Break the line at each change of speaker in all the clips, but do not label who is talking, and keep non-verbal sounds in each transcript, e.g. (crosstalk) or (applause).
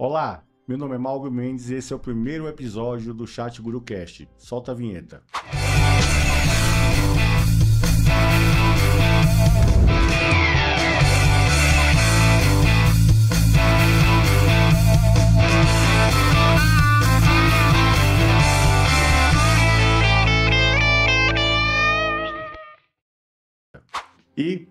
Olá, meu nome é Mauro Mendes e esse é o primeiro episódio do Chat GuruCast. Solta a vinheta. E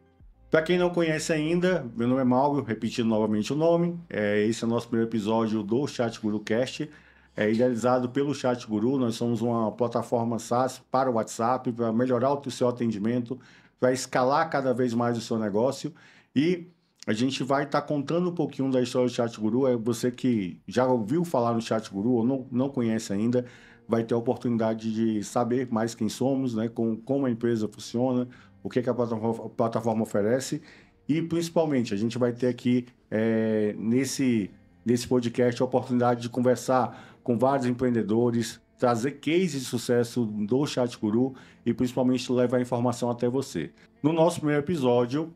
para quem não conhece ainda, meu nome é Mauro, repetindo novamente o nome. É, esse é o nosso primeiro episódio do Chat Guru Cast, é, idealizado pelo Chat Guru. Nós somos uma plataforma SaaS para o WhatsApp, para melhorar o seu atendimento, para escalar cada vez mais o seu negócio. E a gente vai estar tá contando um pouquinho da história do Chat Guru. É você que já ouviu falar no Chat Guru ou não, não conhece ainda, vai ter a oportunidade de saber mais quem somos, né, com, como a empresa funciona, o que, que a plataforma oferece e, principalmente, a gente vai ter aqui é, nesse, nesse podcast a oportunidade de conversar com vários empreendedores, trazer cases de sucesso do Chat Guru e, principalmente, levar a informação até você. No nosso primeiro episódio,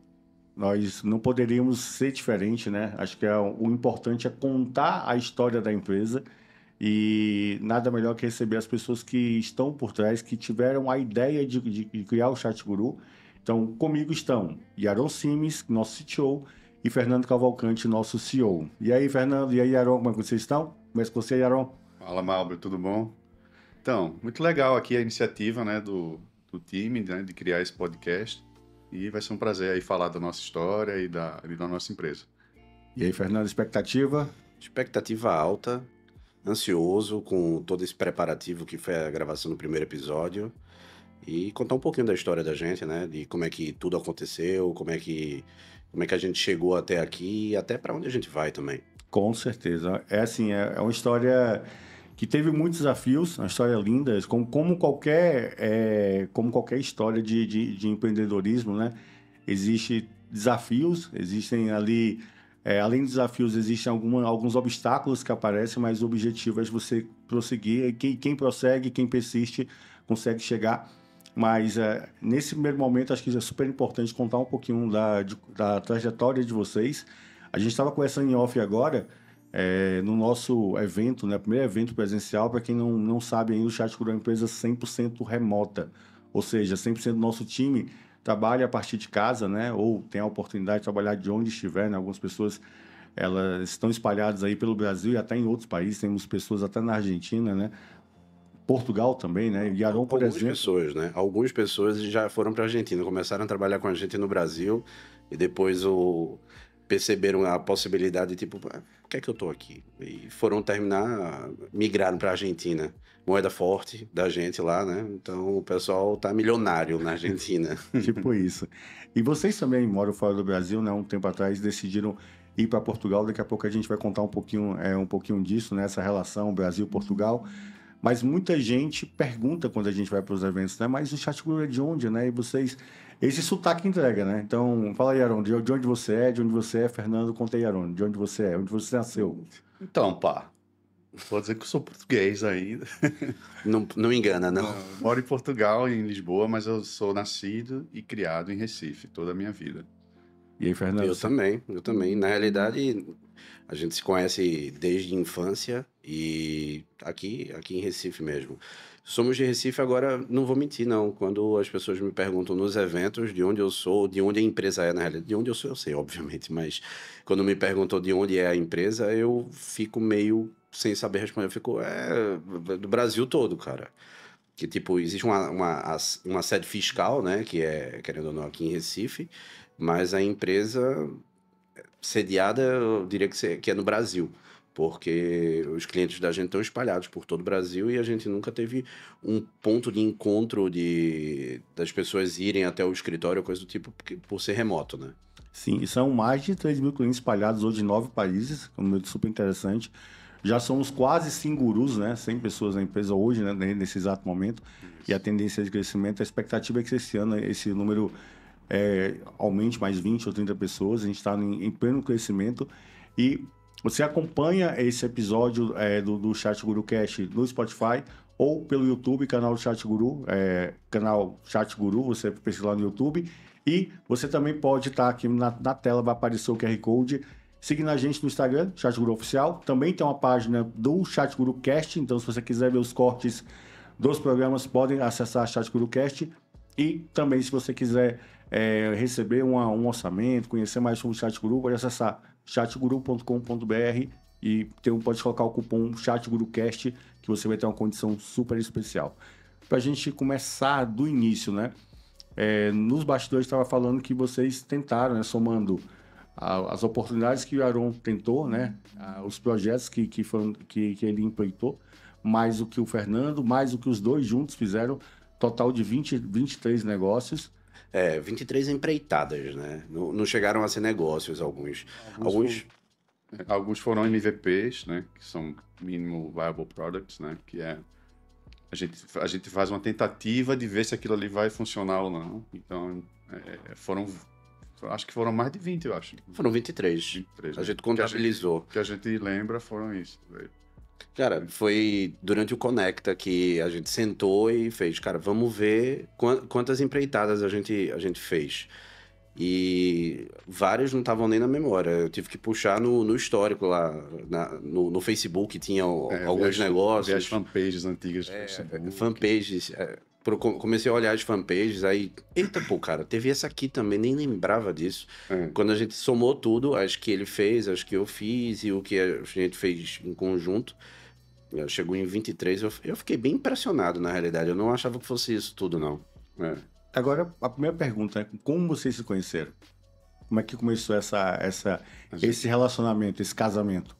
nós não poderíamos ser diferente, né? Acho que é, o importante é contar a história da empresa e nada melhor que receber as pessoas que estão por trás, que tiveram a ideia de, de, de criar o Chat Guru então, comigo estão Yaron Sims, nosso CTO, e Fernando Cavalcante, nosso CEO. E aí, Fernando, e aí, Yaron, como é que vocês estão? Começa com você, Yaron.
Fala, Malbro, tudo bom? Então, muito legal aqui a iniciativa né, do, do time né, de criar esse podcast. E vai ser um prazer aí falar da nossa história e da, e da nossa empresa. E aí, Fernando, expectativa?
Expectativa alta, ansioso com todo esse preparativo que foi a gravação do primeiro episódio e contar um pouquinho da história da gente, né? De como é que tudo aconteceu, como é que, como é que a gente chegou até aqui e até para onde a gente vai também.
Com certeza. É assim, é, é, uma história que teve muitos desafios, uma história linda, como, como, qualquer, é, como qualquer história de, de, de empreendedorismo, né? Existem desafios, existem ali é, além dos desafios, existem alguma, alguns obstáculos que aparecem, mas o objetivo é você prosseguir. E quem, quem prossegue, quem persiste, consegue chegar mas é, nesse primeiro momento, acho que é super importante contar um pouquinho da, de, da trajetória de vocês. A gente estava conversando em off agora, é, no nosso evento, né, primeiro evento presencial, para quem não, não sabe ainda, o Chat é uma empresa 100% remota. Ou seja, 100% do nosso time trabalha a partir de casa, né? Ou tem a oportunidade de trabalhar de onde estiver, né? Algumas pessoas elas estão espalhadas aí pelo Brasil e até em outros países. Temos pessoas até na Argentina, né? Portugal também,
né? E Arão, por Algumas pessoas, né? Algumas pessoas já foram para a Argentina, começaram a trabalhar com a gente no Brasil e depois o perceberam a possibilidade, tipo, ah, por que é que eu tô aqui? E foram terminar, migraram para a Argentina. Moeda forte da gente lá, né? Então o pessoal tá milionário na Argentina.
(laughs) tipo isso. E vocês também moram fora do Brasil, né? Um tempo atrás decidiram ir para Portugal. Daqui a pouco a gente vai contar um pouquinho, é, um pouquinho disso, né? Essa relação Brasil-Portugal. Uhum. Mas muita gente pergunta quando a gente vai para os eventos, né? Mas o Chatiguru é de onde, né? E vocês. Esse sotaque entrega, né? Então, fala aí, Arão, de onde você é, de onde você é, Fernando, conta aí, Aron, de onde você é, onde você nasceu.
Então, pá, vou dizer que eu sou português ainda. (laughs) Não, não engana, não. Eu moro em Portugal, em Lisboa, mas eu sou nascido e criado em Recife toda a minha
vida.
E aí, Fernando? Eu também,
eu também. Na realidade, a gente se conhece desde infância e aqui, aqui em Recife mesmo. Somos de Recife, agora não vou mentir, não. Quando as pessoas me perguntam nos eventos de onde eu sou, de onde a empresa é, na realidade, de onde eu sou, eu sei, obviamente, mas quando me perguntam de onde é a empresa, eu fico meio sem saber responder. Eu fico, é do Brasil todo, cara. Que, tipo, existe uma, uma, uma sede fiscal, né, que é, querendo ou não, aqui em Recife, mas a empresa sediada, eu diria que é no Brasil porque os clientes da gente estão espalhados por todo o Brasil e a gente nunca teve um ponto de encontro de das pessoas irem até o escritório, coisa do tipo, porque, por ser remoto, né?
Sim, são mais de 3 mil clientes espalhados hoje em nove países, um número super interessante. Já somos quase 100 gurus, né? 100 pessoas na empresa hoje, né? nesse exato momento. Isso. E a tendência de crescimento, a expectativa é que esse ano esse número é, aumente mais 20 ou 30 pessoas. A gente está em, em pleno crescimento. E você acompanha esse episódio é, do, do Chat Guru Cast no Spotify ou pelo YouTube, canal Chat Guru, é, canal Chat Guru, você pesquisa lá no YouTube. E você também pode estar tá aqui na, na, tela, vai aparecer o QR Code. siga a gente no Instagram, Chat Guru Oficial. Também tem uma página do Chat Guru Cast, então se você quiser ver os cortes dos programas, podem acessar a Chat Guru Cast. E também se você quiser é, receber uma, um orçamento, conhecer mais sobre o Chat Guru, pode acessar chatguru.com.br e tem, pode colocar o cupom ChatGuruCast que você vai ter uma condição super especial. Para a gente começar do início, né? É, nos bastidores estava falando que vocês tentaram, né, somando a, as oportunidades que o Aron tentou, né, a, os projetos que, que, foram, que, que ele empreitou, mais o que o Fernando, mais o que os dois juntos
fizeram, total de 20, 23 negócios. É, 23 empreitadas, né? Não, não chegaram a ser negócios alguns. Alguns, alguns... foram é, MVPs,
né? Que são Minimal Viable Products, né? Que é a gente, a gente faz uma tentativa de ver se aquilo ali vai funcionar ou não. Então, é, foram. Acho que foram mais de 20, eu acho.
Foram 23. 23 a né? gente contabilizou. O que, a gente, que a gente lembra foram isso. Cara, foi durante o Conecta que a gente sentou e fez, cara, vamos ver quantas empreitadas a gente, a gente fez. E várias não estavam nem na memória. Eu tive que puxar no, no histórico lá, na, no, no, Facebook tinha é, alguns negócios. As fanpages antigas. É, fanpages. É, comecei a olhar as fanpages, aí, eita, pô, cara, teve essa aqui também, nem lembrava disso. É. Quando a gente somou tudo, as que ele fez, as que eu fiz e o que a gente fez em conjunto, eh, chegou em 23, eu, eu fiquei bem impressionado, na realidade, eu não achava que fosse isso tudo, não. É. Agora, a primeira pergunta é, como vocês se conheceram?
Como é que começou essa, essa, gente... esse relacionamento, esse casamento?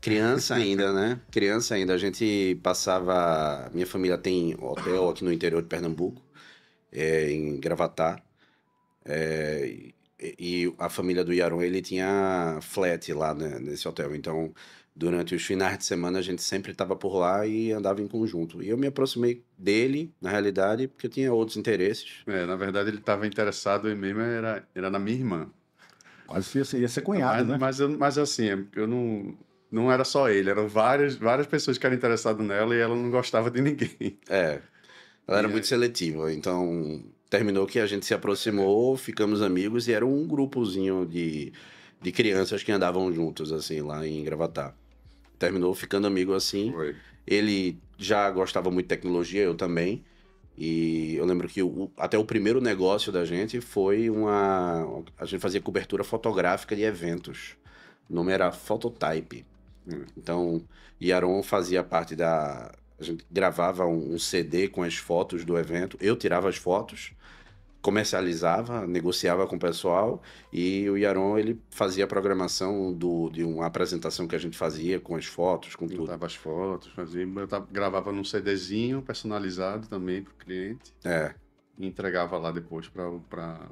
Criança ainda, né? Criança ainda. A gente passava. Minha família tem hotel aqui no interior de Pernambuco, é, em Gravatá. É, e a família do Yaron, ele tinha flat lá né, nesse hotel. Então, durante os finais de semana, a gente sempre estava por lá e andava em conjunto. E eu me aproximei dele, na realidade, porque eu tinha outros interesses. É, na verdade, ele estava interessado em mim, mas
era, era na minha irmã. Quase ia ser, ia ser cunhado, mas, né? Mas, mas assim, é eu não
não era só ele, eram várias, várias pessoas que eram interessadas nela e ela não gostava de ninguém. É. Ela era e muito é... seletiva, então terminou que a gente se aproximou, ficamos amigos e era um grupozinho de, de crianças que andavam juntos, assim, lá em Gravatar. Terminou ficando amigo assim. Foi. Ele já gostava muito de tecnologia, eu também. E eu lembro que o, até o primeiro negócio da gente foi uma. A gente fazia cobertura fotográfica de eventos. O nome era Phototype. Então, Yaron fazia parte da. A gente gravava um CD com as fotos do evento, eu tirava as fotos, comercializava, negociava com o pessoal e o Yaron ele fazia a programação do, de uma apresentação que a gente fazia com as fotos, com tudo. Botava as fotos, fazia, gravava num CDzinho
personalizado também para o cliente. É. E entregava lá depois para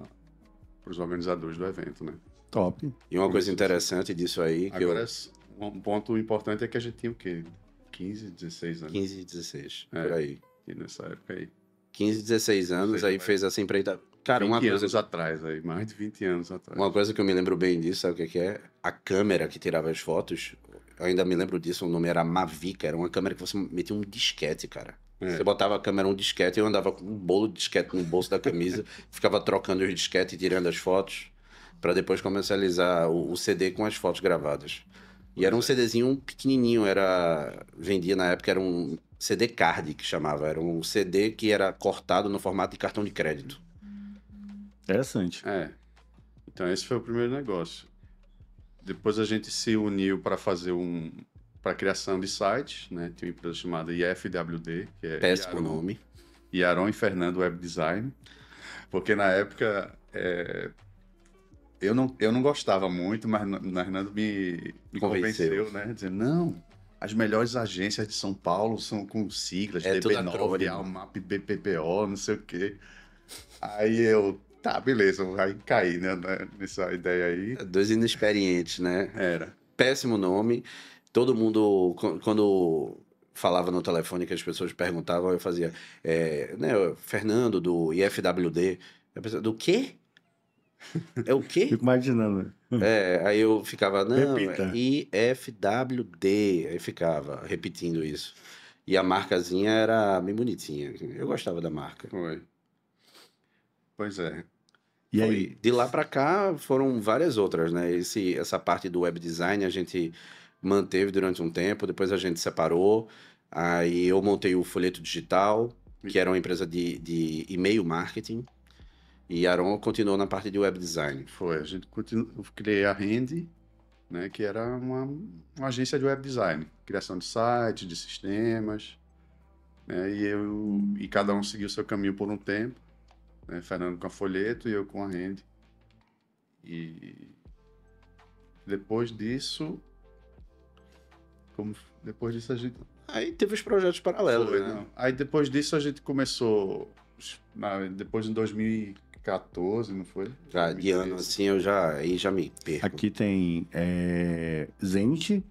os organizadores do evento, né? Top. E uma coisa interessante disso aí. Agora, eu... É um ponto importante é que a gente tinha o quê? 15, 16 anos. 15, 16, é, por aí. E
nessa época aí. 15, 16 anos, aí fez essa empreita. Cara, 20 uma coisa... anos atrás, aí, mais de 20 anos atrás. Uma coisa que eu me lembro bem disso, sabe o é que é? A câmera que tirava as fotos, eu ainda me lembro disso, o nome era Mavica, era uma câmera que você metia um disquete, cara. É. Você botava a câmera um disquete, e eu andava com um bolo de disquete no bolso da camisa, (laughs) ficava trocando os disquetes e tirando as fotos, para depois comercializar o, o CD com as fotos gravadas. E era um CDzinho pequenininho, era vendia na época, era um CD card que chamava, era um CD que era cortado no formato de cartão de crédito.
Interessante. É. Então esse foi o primeiro negócio. Depois a gente se uniu para fazer um para criação de sites, né? Tinha uma empresa chamada IFWD, que é péssimo nome. nome. Aron e Fernando Web Design, porque na época é, eu não, eu não gostava muito, mas Hernando me, me convenceu. convenceu, né? Dizendo, não, as melhores agências de São Paulo são com siglas, é, DB9, Almap, BPPO, não sei o quê. Aí eu, tá, beleza, vai
cair né, né, nessa ideia aí. Dois inexperientes, né? Era. Péssimo nome. Todo mundo, quando falava no telefone que as pessoas perguntavam, eu fazia, é, né, Fernando, do IFWD. A pessoa, do quê?
(laughs) É o quê? Fico imaginando.
É, aí eu ficava, não, Repita. É IFWD. Aí ficava repetindo isso. E a marcazinha era bem bonitinha. Eu gostava da marca. Foi. Pois é. E aí? De lá para cá foram várias outras, né? Esse, essa parte do web design a gente manteve durante um tempo, depois a gente separou. Aí eu montei o Folheto Digital, que era uma empresa de, de e-mail marketing. E Aaron continuou na parte de web design. Foi, a gente continu... eu criei a Rende, né, que era uma, uma,
agência de web design, criação de sites, de sistemas, né, e eu e cada um seguiu seu caminho por um tempo, né, Fernando com a Folheto e eu com a Rende. E depois disso, como depois disso a gente
aí teve os projetos paralelos, Foi, né?
Aí depois disso a gente começou depois em 2000 14, não foi? Já,
de ano assim eu já, aí já me
perco. Aqui
tem é, Zenit,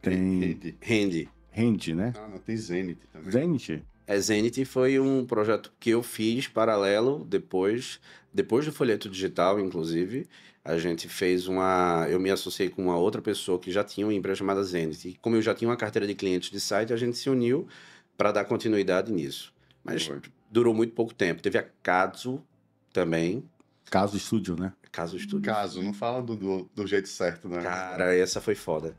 tem... Handy Handy né? Ah, não,
tem Zenit
também. Zenit?
É, Zenit foi um projeto que eu fiz paralelo depois, depois do folheto digital, inclusive. A gente fez uma. Eu me associei com uma outra pessoa que já tinha uma empresa chamada Zenit. E como eu já tinha uma carteira de clientes de site, a gente se uniu para dar continuidade nisso. Mas foi. durou muito pouco tempo. Teve a Caso também.
Caso estúdio, né?
Caso estúdio. Caso, não fala do, do, do jeito certo, né? Cara, essa foi foda.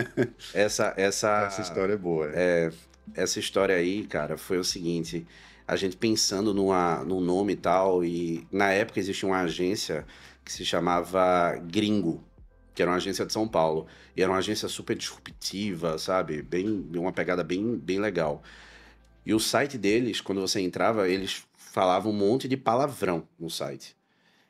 (laughs) essa, essa. Essa história é boa. É. é, essa história aí, cara, foi o seguinte: a gente pensando numa, num nome e tal, e na época existia uma agência que se chamava Gringo, que era uma agência de São Paulo. E era uma agência super disruptiva, sabe? Bem, uma pegada bem, bem legal. E o site deles, quando você entrava, eles falava um monte de palavrão no site,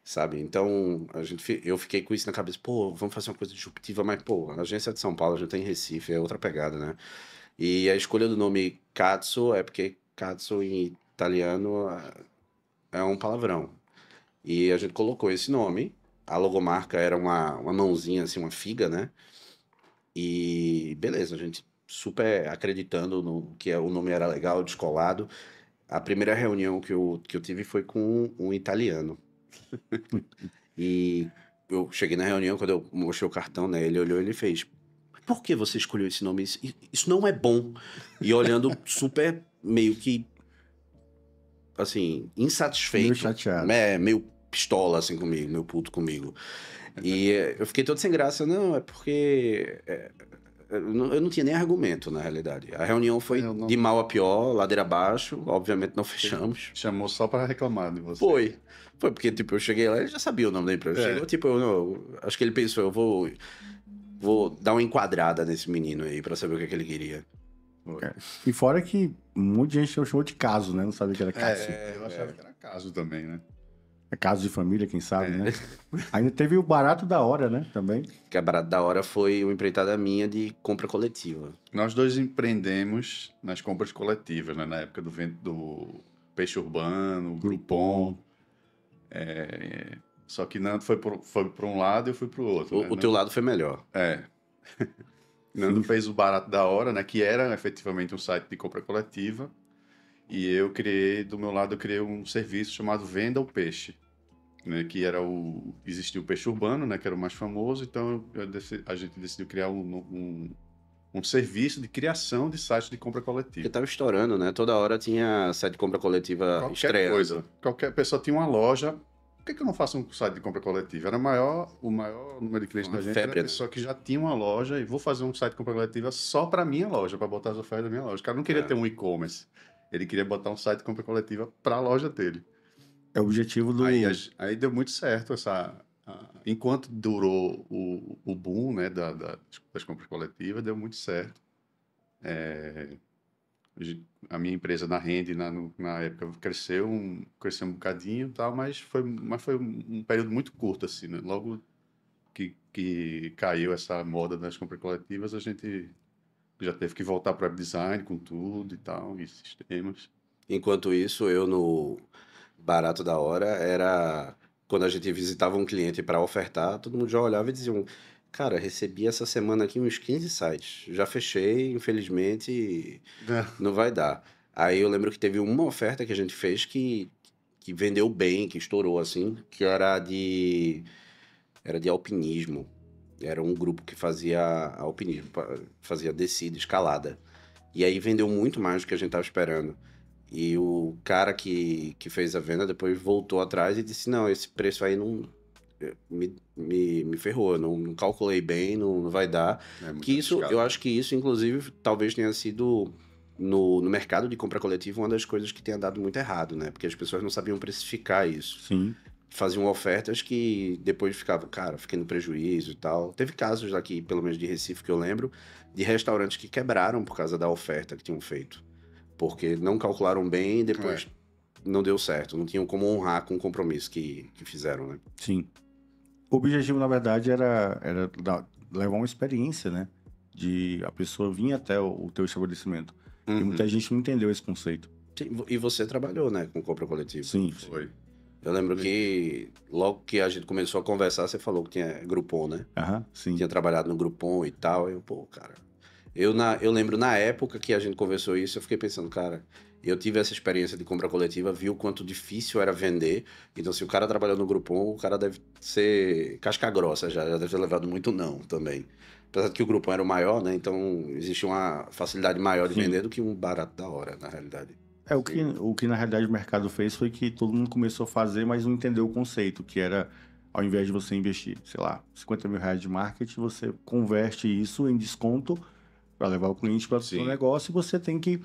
sabe? Então, a gente, eu fiquei com isso na cabeça, pô, vamos fazer uma coisa disruptiva, mas, pô, a agência de São Paulo já tem tá Recife, é outra pegada, né? E a escolha do nome Katsu é porque Katsu em italiano ah, é um palavrão. E a gente colocou esse nome, a logomarca era uma, uma mãozinha, assim, uma figa, né? E beleza, a gente super acreditando no que é, o nome era legal, descolado a primeira reunião que eu, que eu tive foi com um, um italiano. (laughs) e eu cheguei na reunião, quando eu mostrei o cartão, né? Ele olhou e ele fez. Por que você escolheu esse nome? Isso, isso não é bom. E olhando (laughs) super meio que assim, insatisfeito. Meio chateado. É, meio pistola, assim, comigo, meio puto comigo. É e eu fiquei todo sem graça. Não, é porque é, eu não tinha nem argumento, na realidade. A reunião foi não... de mal a pior, ladeira abaixo, obviamente não fechamos. Chamou só para reclamar de você. Foi. Foi porque, tipo, eu cheguei lá, ele já sabia o nome da empresa. É. Chegou, tipo, eu, acho que ele pensou, eu vou, vou dar uma enquadrada nesse menino aí para saber o que, é que ele queria.
É. E fora que muita gente de gente chamou de caso, né? Não sabia que era é, caso. É, eu achava é. que era caso também, né? É caso de família, quem sabe, né? é. né? Ainda teve o barato da hora, né? Também.
Que a barato da hora foi uma empreitada minha de compra coletiva.
Nós dois empreendemos nas compras coletivas, né? Na época do, do Peixe Urbano, Groupon. É... Só que Nando foi para um lado e eu fui para o outro. Né? O teu lado foi melhor. É. (laughs) Nando fez o barato da hora, né? Que era efetivamente um site de compra coletiva. E eu criei, do meu lado, eu criei um serviço chamado Venda o Peixe, né, que era o... Existia o peixe urbano, né, que era o mais famoso, então a gente decidiu criar um, um, um, serviço de criação de site de compra coletiva. Que estava estourando, né? Toda hora tinha site de compra
coletiva qualquer
coisa. Qualquer pessoa tinha uma loja. Por que, que eu não faço um site de compra coletiva? Era maior, o maior número de clientes uma da gente febre, era né? a pessoa né? que já tinha uma loja e vou fazer um site de compra coletiva só para minha loja, para botar as ofertas da minha loja. O cara não queria é. ter um e-commerce. Ele queria botar um site de compra coletiva para a loja dele. É o objetivo do. Aí, aí deu muito certo essa. Enquanto durou o, o boom né, da, da, das compras coletivas, deu muito certo. É, a minha empresa na rende na, na época cresceu um cresceu um bocadinho tal mas foi mas foi um período muito curto assim né? logo que, que caiu essa moda das compras coletivas a gente
já teve que voltar para o design com tudo e tal, e sistemas. Enquanto isso, eu no barato da hora era quando a gente visitava um cliente para ofertar, todo mundo já olhava e dizia, cara, recebi essa semana aqui uns 15 sites, já fechei, infelizmente é. (laughs) não vai dar. Aí eu lembro que teve uma oferta que a gente fez que, que vendeu bem, que estourou assim, que era de era de alpinismo. Era um grupo que fazia alpinismo, fazia descida, escalada. E aí vendeu muito mais do que a gente estava esperando. E o cara que, que fez a venda depois voltou atrás e disse: Não, esse preço aí não. Eh, me, me, me ferrou, não, não calculei bem, não, não vai dar. É que isso, eu acho que isso, inclusive, talvez tenha sido no, no mercado de compra coletiva uma das coisas que tenha dado muito errado, né? Porque as pessoas não sabiam precificar isso. Sim faziam ofertas que depois ficava, cara, fiquei no prejuízo e tal. Teve casos aqui, pelo menos de Recife, que eu lembro, de restaurantes que quebraram por causa da oferta que tinham feito. Porque não calcularam bem e depois é. não deu certo. Não tinham como honrar com o compromisso que, que fizeram, né?
Sim. O objetivo, na verdade, era, era levar uma experiência, né? De a pessoa vir até o, o teu estabelecimento. Uhum. E muita gente não entendeu esse conceito.
Sim, e você trabalhou, né, com compra coletiva. Sim. Foi. Eu lembro que logo que a gente começou a conversar, você falou que tinha Groupon, né? Aham, sim. Tinha trabalhado no Groupon e tal. Eu, pô, cara. Eu, na, eu lembro na época que a gente conversou isso, eu fiquei pensando, cara, eu tive essa experiência de compra coletiva, vi o quanto difícil era vender. Então, se o cara trabalhou no Groupon, o cara deve ser casca grossa já, já deve ter levado muito não também. Apesar de que o Groupon era o maior, né? Então, existe uma facilidade maior de Sim. vender do que um barato da hora, na realidade.
É, o que, o que na realidade o mercado fez foi que todo mundo começou a fazer, mas não entendeu o conceito, que era ao invés de você investir, sei lá, 50 mil reais de marketing, você converte isso em desconto para levar o cliente para o seu negócio e você tem que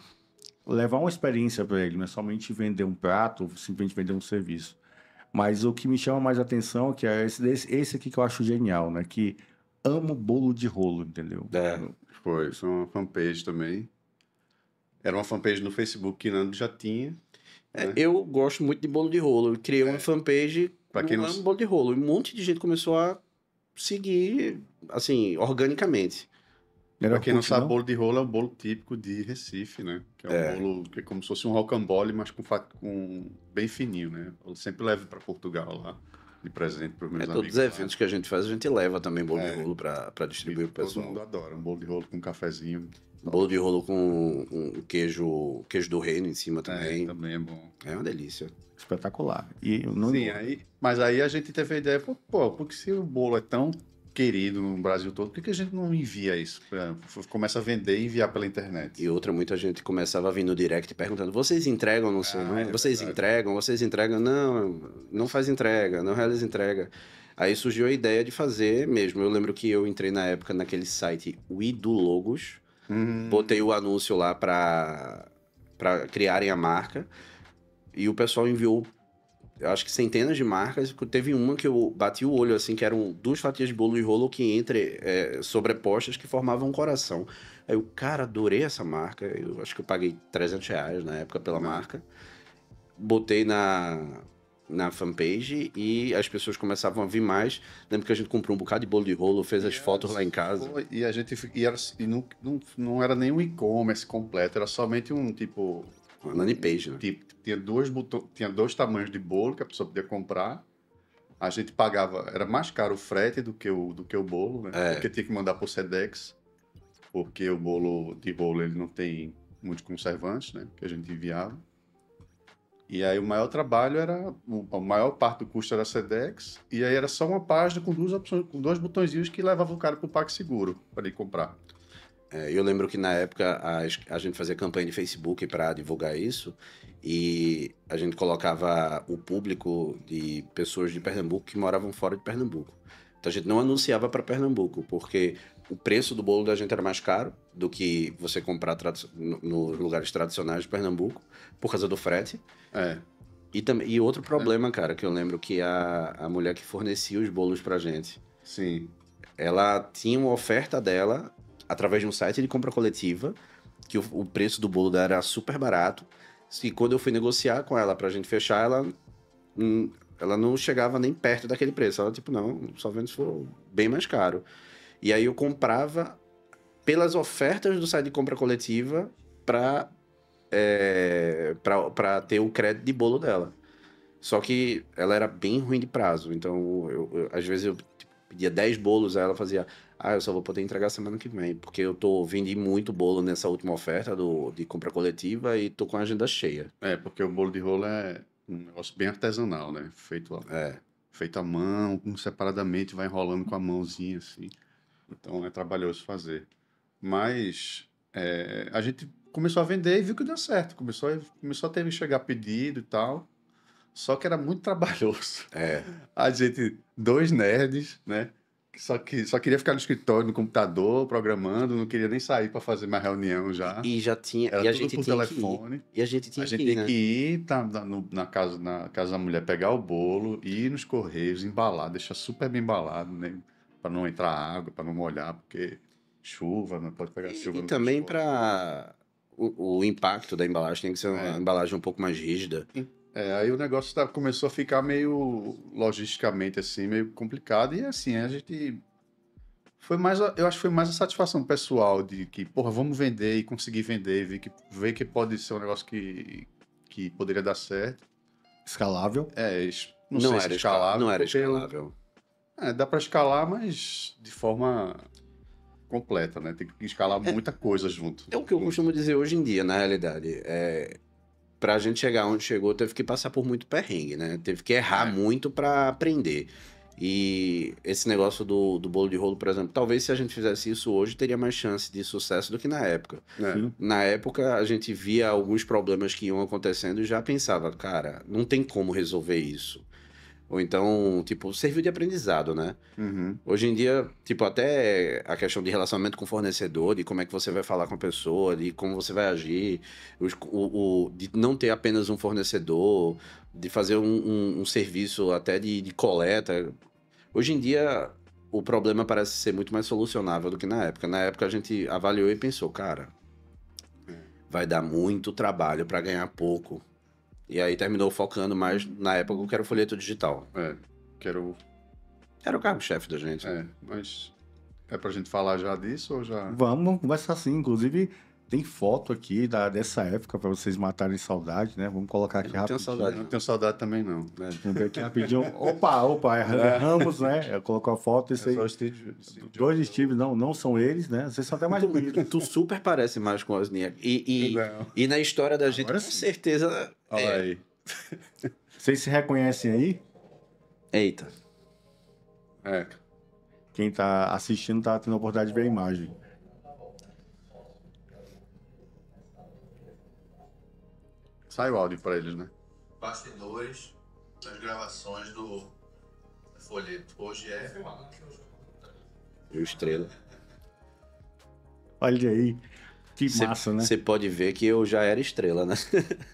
levar uma experiência para ele, não é somente vender um prato, simplesmente vender um serviço. Mas o que me chama mais atenção, é que é
esse, esse aqui que eu acho genial, né? Que amo bolo de rolo, entendeu? É, foi. sou é uma fanpage também. Era uma fanpage no Facebook que Nando já tinha.
É, né? Eu gosto muito de bolo de rolo. Eu criei é. uma fanpage para quem não... Nando Bolo de Rolo. E um monte de gente começou a seguir, assim, organicamente. pra quem não
sabe, bolo de rolo é um bolo típico de Recife, né? Que é um é. bolo que é como se fosse um rocambole, mas com, com bem fininho, né? Eu sempre levo para Portugal lá de presente para os meus é, amigos. Todos os
eventos lá. que a gente faz, a gente leva também bolo é. de rolo para distribuir para o pessoal. Todo mundo adora um bolo de rolo com um cafezinho Bolo de rolo com, queijo, queijo do reino em cima é, também. É, também é bom. É uma delícia. Espetacular. E não... Sim, aí, mas aí a gente teve a ideia, pô,
pô, porque se o bolo é tão querido no Brasil todo, por que, que a gente não envia isso? Pra,
começa a vender e enviar pela internet. E outra, muita gente começava a vir no direct perguntando: vocês entregam no seu ah, é Vocês verdade. entregam? Vocês entregam? Não, não faz entrega, não realiza entrega. Aí surgiu a ideia de fazer mesmo. Eu lembro que eu entrei na época naquele site We Do Logos, Hum. Botei o anúncio lá para para criarem a marca. E o pessoal enviou, eu acho que centenas de marcas. Teve uma que eu bati o olho, assim, que eram duas fatias de bolo e rolo que entre é, sobrepostas que formavam um coração. Aí eu, cara, adorei essa marca. Eu acho que eu paguei 300 reais na época pela uhum. marca. Botei na, na fanpage e as pessoas começavam a vir mais. Lembro que a gente comprou um bocado de bolo de rolo, fez as fotos lá em casa. E a gente e era, e não,
não, não era nem um e-commerce completo, era somente um tipo. Uma landing page, né? Tipo, tinha, dois tinha dois tamanhos de bolo que a pessoa podia comprar. A gente pagava, era mais caro o frete do que o, do que o bolo, né? É. Porque tinha que mandar por Sedex, porque o bolo de bolo ele não tem muitos conservantes, né? Que a gente enviava. E aí o maior trabalho era, a maior parte do custo era SEDEX, e aí era só uma
página com duas opções, com dois botõezinhos que levava o cara para o PagSeguro para ele comprar. É, eu lembro que na época a, a gente fazia campanha de Facebook para divulgar isso e a gente colocava o público de pessoas de Pernambuco que moravam fora de Pernambuco. Então a gente não anunciava para Pernambuco, porque o preço do bolo da gente era mais caro do que você comprar nos lugares tradicionais de Pernambuco, por causa do frete. É. E, também, e outro é. problema, é. cara, que eu lembro que a, a mulher que fornecia os bolos pra gente. Sim. Ela tinha uma oferta dela através de um site de compra coletiva, que o, o preço do bolo dela era super barato. E quando eu fui negociar com ela pra gente fechar, ela, ela não chegava nem perto daquele preço. Ela, tipo, não, só vendo se for bem mais caro. E aí eu comprava pelas ofertas do site de compra coletiva para é, para ter o crédito de bolo dela. Só que ela era bem ruim de prazo. Então, eu, eu, às vezes eu tipo, pedia 10 bolos, aí ela fazia, ah, eu só vou poder entregar semana que vem, porque eu tô vendi muito bolo nessa última oferta do, de compra coletiva e tô com a agenda cheia. É, porque o bolo de rolo é um negócio bem artesanal, né? Feito, a, é. feito à mão,
separadamente, vai enrolando com a mãozinha assim. Então é trabalhoso fazer. Mas é, a gente começou a vender e viu que deu certo. Começou, começou a ter chegar pedido e tal. Só que era muito trabalhoso. É. A gente, dois nerds, né? Só, que, só queria ficar no escritório, no computador, programando, não queria nem sair para fazer mais reunião já. E já tinha. Era e a tudo gente por tinha telefone. Que ir. E a gente tinha a gente que ir. Né? que ir tá, tá na, casa, na casa da mulher pegar o bolo, ir nos correios, embalar, deixar super bem embalado, né? para não entrar água, para não molhar, porque chuva, não né? pode pegar chuva. E, também para o, o, impacto da embalagem tem que ser uma é. embalagem um pouco mais rígida. É, aí o negócio tá, começou a ficar meio logisticamente assim, meio complicado e assim a gente foi mais, eu acho que foi mais a satisfação pessoal de que, porra, vamos vender e conseguir vender, ver que, ver que pode ser um negócio que, que poderia dar certo. Escalável? É, não, não era escalável. Não era
escalável.
É, dá para escalar, mas de forma completa, né? Tem que escalar é,
muita coisa junto. É o que eu costumo dizer hoje em dia, na realidade. É, a gente chegar onde chegou, teve que passar por muito perrengue, né? Teve que errar é. muito para aprender. E esse negócio do, do bolo de rolo, por exemplo, talvez se a gente fizesse isso hoje, teria mais chance de sucesso do que na época. É. Na época, a gente via alguns problemas que iam acontecendo e já pensava, cara, não tem como resolver isso. Ou então, tipo, serviu de aprendizado, né? Uhum. Hoje em dia, tipo, até a questão de relacionamento com o fornecedor, de como é que você vai falar com a pessoa, de como você vai agir, o, o de não ter apenas um fornecedor, de fazer um, um, um serviço até de, de coleta. Hoje em dia, o problema parece ser muito mais solucionável do que na época. Na época a gente avaliou e pensou, cara, é. vai dar muito trabalho para ganhar pouco. E aí terminou focando mais na época que era o folheto digital. É, que era o. Era o cargo-chefe da gente. É, mas. É pra gente falar já disso ou já.
Vamos, conversar sim. Inclusive, tem foto aqui da, dessa época para vocês matarem saudade, né? Vamos colocar
aqui rapidinho. Tenho saudade, não tenho saudade também, não. Né? Vamos ver aqui rapidinho. Opa, opa, (laughs) é. erramos,
né? Colocou a foto, é isso aí. Dois Steve, não, não são eles, né? Vocês são até mais bonitos.
Tu super parece mais com o Osniak. E, e, e, na história da gente, Agora com sim. certeza, Olha
é. aí. (laughs) Vocês se reconhecem aí? Eita. É. Quem tá assistindo tá tendo a oportunidade de ver a imagem.
Sai o áudio para eles, né? Bastidores das gravações do folheto. Hoje é.
E o Estrela. Olha aí. Que massa, né? cê, né? Você pode ver que eu já era estrela, né? (laughs)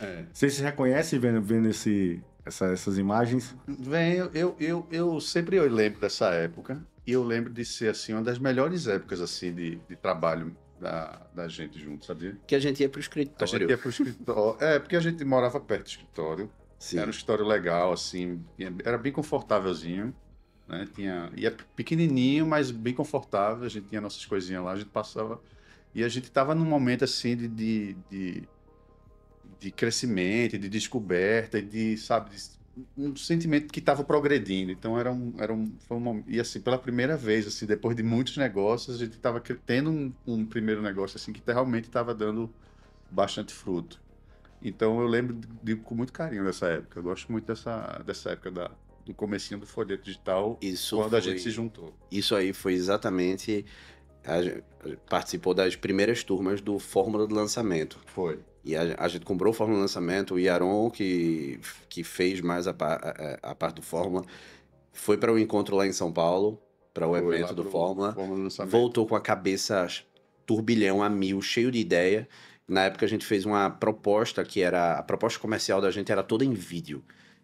É.
Você se reconhece vendo, vendo esse, essa, essas imagens?
Vem, eu, eu, eu
sempre eu lembro dessa época. E eu lembro de ser, assim, uma das melhores épocas, assim, de, de trabalho da, da gente junto, sabia? Que a gente ia pro escritório. A gente ia pro escritório. é, porque a gente morava perto do escritório. Sim. Era um escritório legal, assim, era bem confortávelzinho. Né? Tinha, ia é pequenininho, mas bem confortável. A gente tinha nossas coisinhas lá, a gente passava. E a gente estava num momento, assim, de, de, de de crescimento, de descoberta, de, sabe, um sentimento que estava progredindo. Então era um, era um, foi uma, e assim pela primeira vez, assim, depois de muitos negócios, a gente estava tendo um, um, primeiro negócio assim que realmente estava dando bastante fruto. Então eu lembro de, de, com muito carinho dessa época. Eu gosto muito dessa, dessa época da, do comecinho do folheto digital,
isso quando foi, a gente se juntou. Isso aí foi exatamente a, a, participou das primeiras turmas do Fórmula do Lançamento. Foi. E a, a, gente comprou o Fórmula Lançamento, o Iaron, que, que fez mais a, a, a parte do Fórmula, foi para o um encontro lá em São Paulo, para o evento do Fórmula, Fórmula voltou com a cabeça turbilhão a mil, cheio de ideia. Na época a gente fez uma proposta que era. A proposta comercial da gente era toda em vídeo.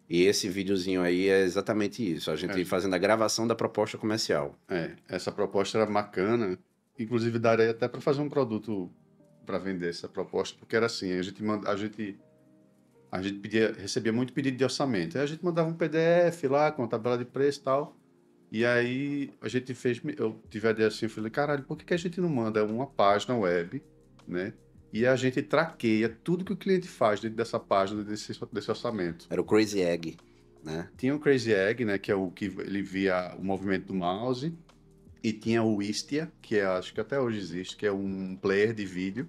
E esse videozinho aí é exatamente isso. A gente é. fazendo a gravação da proposta comercial. É, essa proposta era bacana. Inclusive daria até
para fazer um produto para vender essa proposta, porque era assim, a gente manda, a gente a gente pedia, recebia muito pedido de orçamento. Aí a gente mandava um PDF lá com a tabela de preço e tal. E aí a gente fez, eu tive a ideia assim, eu falei, caralho, por que, que a gente não manda uma página web, né? E a gente traqueia tudo que o cliente faz dentro dessa página, desse, desse orçamento. Era o Crazy Egg, né? Tinha o Crazy Egg, né? Que é o que ele via o movimento do mouse e tinha o Istia, que é, acho que até hoje existe, que é um player de vídeo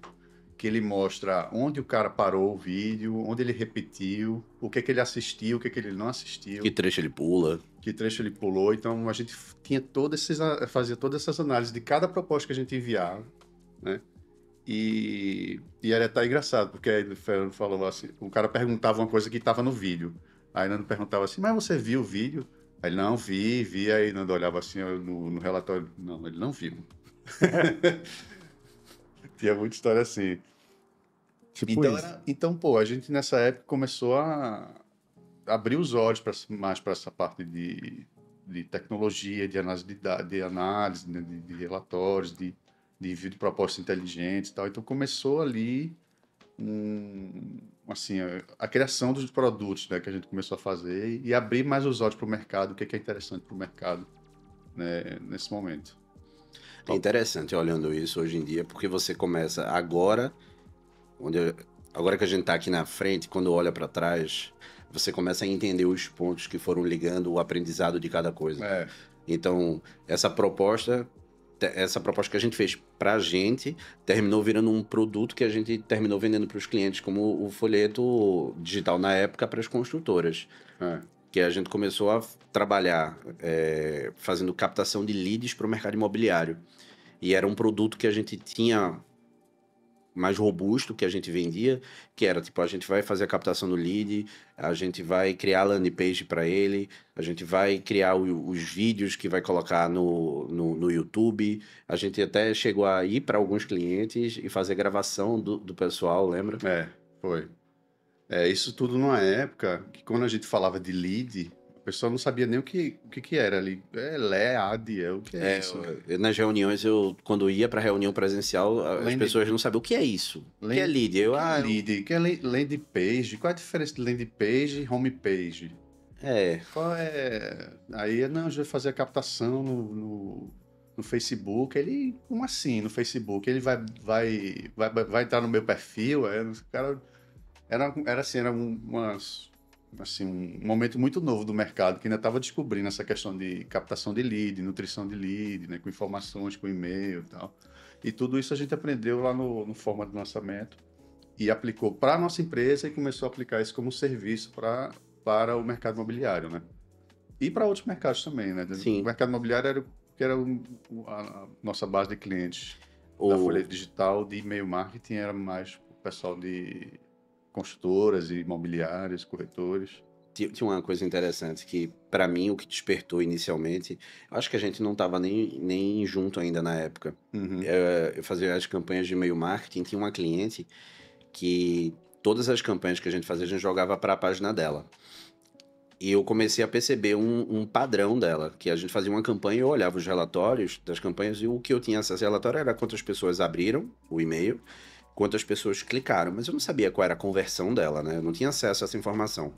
que ele mostra onde o cara parou o vídeo, onde ele repetiu, o que é que ele assistiu, o que é que ele não assistiu. Que trecho ele pula. Que trecho ele pulou. Então a gente tinha todas essas, fazia todas essas análises de cada proposta que a gente enviava, né? E, e era até engraçado, porque ele falou assim, o cara perguntava uma coisa que estava no vídeo. Aí ele perguntava assim, mas você viu o vídeo? Ele não vi, vi, aí Nando olhava assim no, no relatório. Não, ele não viu. (laughs) Tinha muita história assim. Tipo então, era, então, pô, a gente nessa época começou a abrir os olhos pra, mais para essa parte de, de tecnologia, de análise, de, de, análise, né, de, de relatórios, de, de envio de propostas inteligentes e tal. Então começou ali um, assim, a criação dos produtos né, que a gente começou a fazer e abrir mais os olhos para o mercado, o que é, que é interessante para o
mercado né, nesse momento. É interessante olhando isso hoje em dia, porque você começa agora, onde agora que a gente está aqui na frente, quando olha para trás, você começa a entender os pontos que foram ligando o aprendizado de cada coisa. É. Então, essa proposta essa proposta que a gente fez para a gente terminou virando um produto que a gente terminou vendendo para os clientes, como o folheto digital na época para as construtoras. É. Que a gente começou a trabalhar é, fazendo captação de leads para o mercado imobiliário. E era um produto que a gente tinha mais robusto que a gente vendia, que era tipo, a gente vai fazer a captação do lead, a gente vai criar a landing page para ele, a gente vai criar o, os vídeos que vai colocar no, no, no, YouTube. A gente até chegou a ir para alguns clientes e fazer gravação do, do pessoal, lembra? É, foi. É, isso
tudo numa época que quando a gente falava de lead, pessoa não sabia nem o que, o que, que era ali.
É Lé, AD, é o que é, é isso. Né? Eu, nas reuniões, eu, quando ia para reunião presencial, as pessoas não sabiam o que é isso. O que é lead? Eu, que ah, lead? O que é ah, land é page? Qual é a
diferença de land page e home page? É. Qual é. Aí, não, a gente vai fazer a captação no, no, no, Facebook. Ele, como assim no Facebook? Ele vai, vai, vai, vai entrar no meu perfil? É, o cara. Era, era assim, era umas assim, um momento muito novo do mercado, que ainda estava descobrindo essa questão de captação de lead, nutrição de lead, né, com informações, com e-mail e tal. E tudo isso a gente aprendeu lá no, no Forma de Lançamento e aplicou para a nossa empresa e começou a aplicar isso como serviço pra, para o mercado imobiliário, né? E para outros mercados também, né? Sim. O mercado imobiliário era, que era a nossa base de clientes. O... Da folha digital, de e-mail marketing, era mais o pessoal de construtoras e
imobiliárias, corretores. Tinha uma coisa interessante que, para mim, o que despertou inicialmente, acho que a gente não estava nem, nem junto ainda na época. Uhum. Eu, é, eu fazia as campanhas de e-mail marketing, tinha uma cliente que todas as campanhas que a gente fazia, a gente jogava para a página dela. E eu comecei a perceber um, um, padrão dela, que a gente fazia uma campanha, eu olhava os relatórios das campanhas e o que eu tinha acesso ao relatório era quantas pessoas abriram o e-mail quantas pessoas clicaram, mas eu não sabia qual era a conversão dela, né? Eu não tinha acesso a essa informação.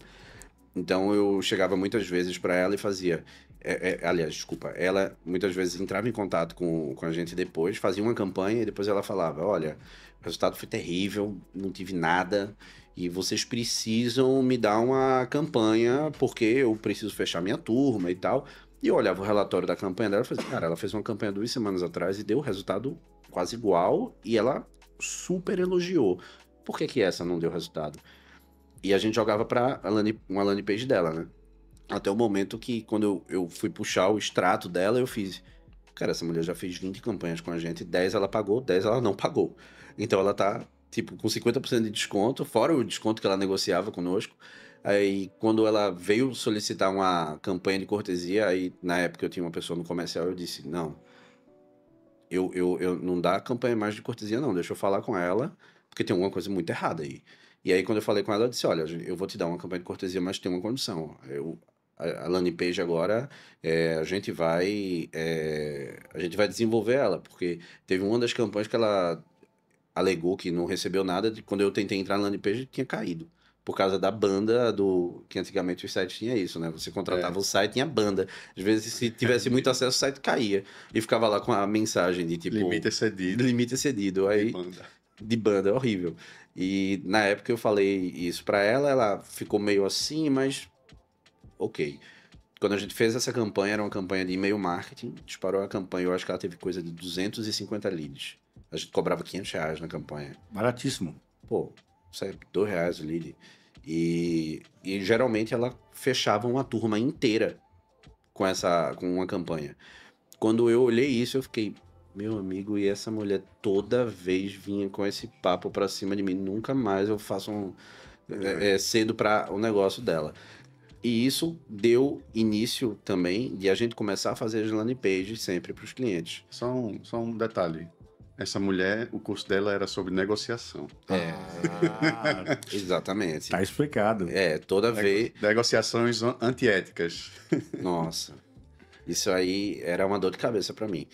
Então eu chegava muitas vezes para ela e fazia. É, é, aliás, desculpa, ela muitas vezes entrava em contato com, com a gente depois, fazia uma campanha e depois ela falava: Olha, o resultado foi terrível, não tive nada e vocês precisam me dar uma campanha porque eu preciso fechar minha turma e tal. E eu olhava o relatório da campanha dela e falava: Cara, ela fez uma campanha duas semanas atrás e deu um resultado quase igual e ela super elogiou. Por que, que essa não deu resultado? E a gente jogava pra uma landing page dela, né? Até o momento que, quando eu, eu fui puxar o extrato dela, eu fiz. Cara, essa mulher já fez 20 campanhas com a gente, 10 ela pagou, 10 ela não pagou. Então ela tá, tipo, com 50% de desconto, fora o desconto que ela negociava conosco. Aí, quando ela veio solicitar uma campanha de cortesia, aí na época eu tinha uma pessoa no comercial, eu disse: não, eu, eu, eu não dá campanha mais de cortesia, não. Deixa eu falar com ela, porque tem alguma coisa muito errada aí. E aí, quando eu falei com ela, eu disse: Olha, eu vou te dar uma campanha de cortesia, mas tem uma condição. Eu, a, a landing page agora, é, a gente vai é, a gente vai desenvolver ela, porque teve uma das campanhas que ela alegou que não recebeu nada, de, quando eu tentei entrar na landing page, tinha caído por causa da banda do que antigamente o site tinha isso, né? Você contratava é. o site tinha banda. Às vezes se tivesse (laughs) muito acesso o site caía e ficava lá com a mensagem de tipo limite excedido. Limite excedido. Aí de banda, de banda é horrível. E na época eu falei isso para ela, ela ficou meio assim, mas OK. Quando a gente fez essa campanha, era uma campanha de e-mail marketing, disparou a campanha, eu acho que ela teve coisa de 250 leads. A gente cobrava 500 reais na campanha.
Baratíssimo.
Pô, sei, dois reais ali. E, e geralmente ela fechava uma turma inteira com essa com uma campanha. Quando eu olhei isso, eu fiquei, meu amigo, e essa mulher toda vez vinha com esse papo pra cima de mim. Nunca mais eu faço um. É, é, cedo para o um negócio dela. E isso deu início também de a gente começar a fazer as landing pages sempre para os clientes. Só um, só um detalhe. Essa mulher,
o curso dela era sobre negociação. É. Ah, exatamente. Tá explicado.
É, toda vez. Negociações antiéticas. (laughs) Nossa. Isso aí era uma dor de cabeça para mim.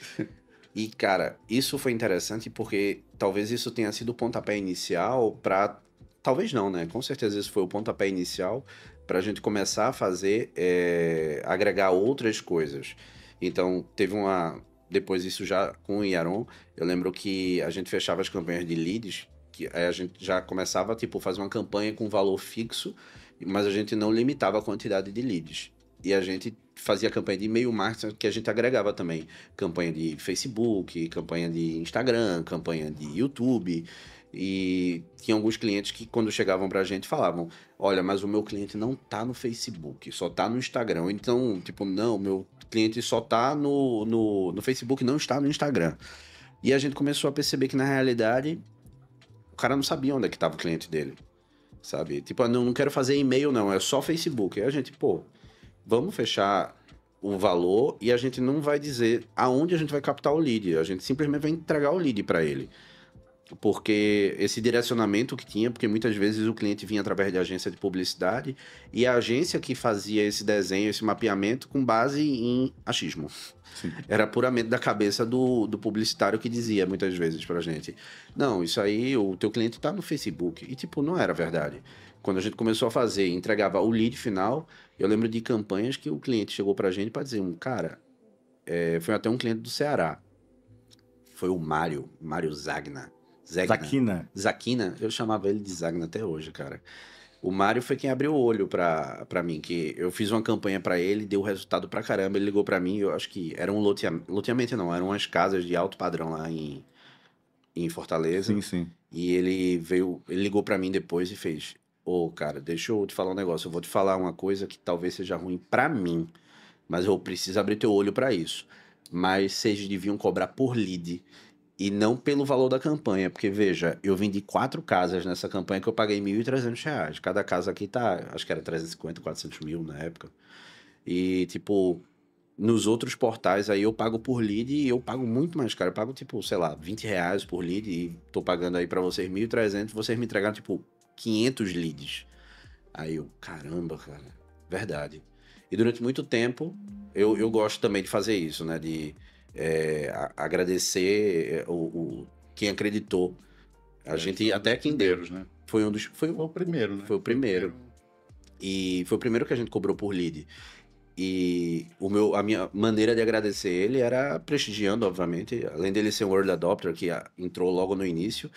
E, cara, isso foi interessante porque talvez isso tenha sido o pontapé inicial para. Talvez não, né? Com certeza isso foi o pontapé inicial para a gente começar a fazer, é... agregar outras coisas. Então, teve uma, depois isso já com o Yaron, eu lembro que a gente fechava as campanhas de leads, que aí a gente já começava, tipo, fazer uma campanha com valor fixo, mas a gente não limitava a quantidade de leads. E a gente fazia campanha de e-mail marketing, que a gente agregava também. Campanha de Facebook, campanha de Instagram, campanha de YouTube. E tinha alguns clientes que, quando chegavam pra gente, falavam: Olha, mas o meu cliente não tá no Facebook, só tá no Instagram. Então, tipo, não, meu cliente só tá no, no, no Facebook, não está no Instagram. E a gente começou a perceber que, na realidade, o cara não sabia onde é que tava o cliente dele. Sabe? Tipo, ah, não, quero fazer e-mail, não, é só Facebook. e a gente, pô, vamos fechar o valor e a gente não vai dizer aonde a gente vai captar o lead. A gente simplesmente vai entregar o lead para ele porque esse direcionamento que tinha, porque muitas vezes o cliente vinha através de agência de publicidade e a agência que fazia esse desenho, esse mapeamento com base em achismo. Sim. Era puramente da cabeça do, do publicitário que dizia muitas vezes pra gente: Não, isso aí, o teu cliente tá no Facebook. E tipo, não era verdade. Quando a gente começou a fazer, entregava o lead final, eu lembro de campanhas que o cliente chegou pra gente pra dizer: um Cara, é, foi até um cliente do Ceará. Foi o Mário, Mário Zagna Zegna. Zaquina. Zaquina, eu chamava ele de Zagna até hoje, cara. O Mário foi quem abriu o olho pra, mim, que eu fiz uma campanha para ele, deu resultado pra caramba, ele ligou para mim, eu acho que era um loteamento, loteamento não, eram umas casas de alto padrão lá em, em Fortaleza. Sim, sim. E ele veio, ele ligou para mim depois e fez, ô oh, cara, deixa eu te falar um negócio, eu vou te falar uma coisa que talvez seja ruim para mim, mas eu preciso abrir teu olho para isso. Mas vocês deviam cobrar por lead e não pelo valor da campanha, porque veja, eu vendi quatro casas nessa campanha que eu paguei R$ 1.300. Cada casa aqui tá, acho que era 350, 400 mil na época. E tipo, nos outros portais aí eu pago por lead e eu pago muito mais caro. Eu pago tipo, sei lá, 20 reais por lead e tô pagando aí para vocês 1.300, vocês me entregaram tipo 500 leads. Aí eu, caramba, cara, verdade. E durante muito tempo eu, eu gosto também de fazer isso, né? De é, a, agradecer é, o, o, quem acreditou. A é, gente, até quem deu. Né? né? Foi um dos. Foi, foi o primeiro, né? Foi o primeiro. o primeiro. E foi o primeiro que a gente cobrou por lead. E o meu, a minha maneira de agradecer ele era prestigiando, obviamente, além dele ser um World Adopter, que entrou logo no início,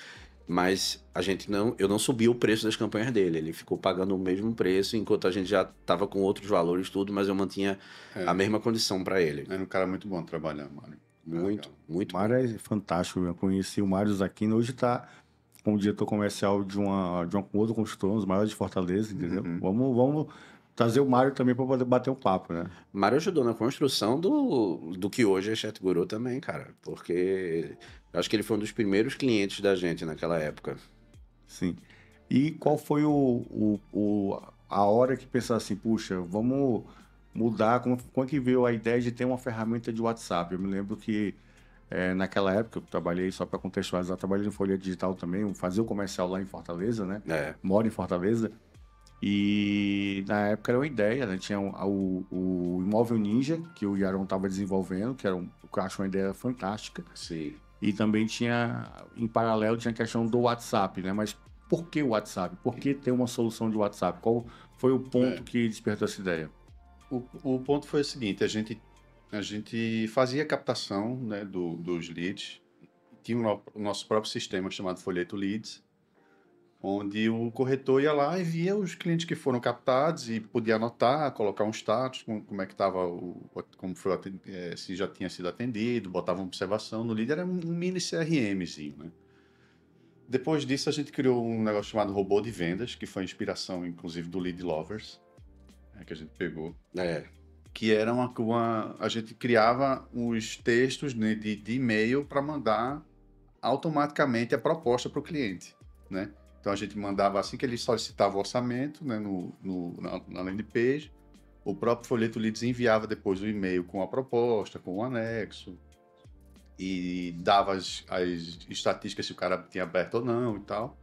mas a gente não, eu não subi o preço das campanhas dele, ele ficou pagando o mesmo preço, enquanto a gente já estava com outros valores tudo, mas eu mantinha é. a mesma condição para ele. Era um cara muito bom trabalhar, Mário.
Muito, é muito. O Mário é fantástico, eu conheci o Mário Zaquino, hoje está como diretor comercial de uma de um outro consultor, um dos maiores de Fortaleza, entendeu?
Uhum. Vamos, vamos trazer o Mário também para poder bater um papo, né? Mário ajudou na construção do, do que hoje é Chat Guru também, cara, porque Acho que ele foi um dos primeiros clientes da gente naquela época.
Sim. E qual foi o, o, o a hora que pensar assim, puxa, vamos mudar? Como, como é que veio a ideia de ter uma ferramenta de WhatsApp? Eu me lembro que é, naquela época eu trabalhei, só para contextualizar, trabalhei no Folha Digital também, fazia o comercial lá em Fortaleza, né? É. Moro em Fortaleza. E na época era uma ideia, né? Tinha o, o, Imóvel Ninja, que o Yaron estava desenvolvendo, que era um, eu acho uma ideia fantástica. Sim. E também tinha, em paralelo, tinha a questão do WhatsApp, né? Mas por que o WhatsApp? Por que ter uma solução de WhatsApp? Qual foi o ponto é.
que despertou essa ideia? O, o, ponto foi o seguinte, a gente, a gente fazia captação né, do, dos leads, tinha o nosso próprio sistema chamado Folheto Leads, onde o corretor ia lá e via os clientes que foram captados e podia anotar, colocar um status, como, é que estava, como foi, eh, se já tinha sido atendido, botava uma observação no líder, era um mini CRMzinho, né? Depois disso, a gente criou um negócio chamado robô de vendas, que foi inspiração, inclusive, do Lead Lovers, né, que a gente pegou. É. Que era uma, uma... A gente criava os textos né, de, de e-mail para mandar automaticamente a proposta para o cliente, né? Então a gente mandava assim que ele solicitava o orçamento né, no, no, na, na landing page. O próprio folheto Leads enviava depois o e-mail com a proposta, com o um anexo, e dava as, as estatísticas se o cara tinha aberto ou não e tal.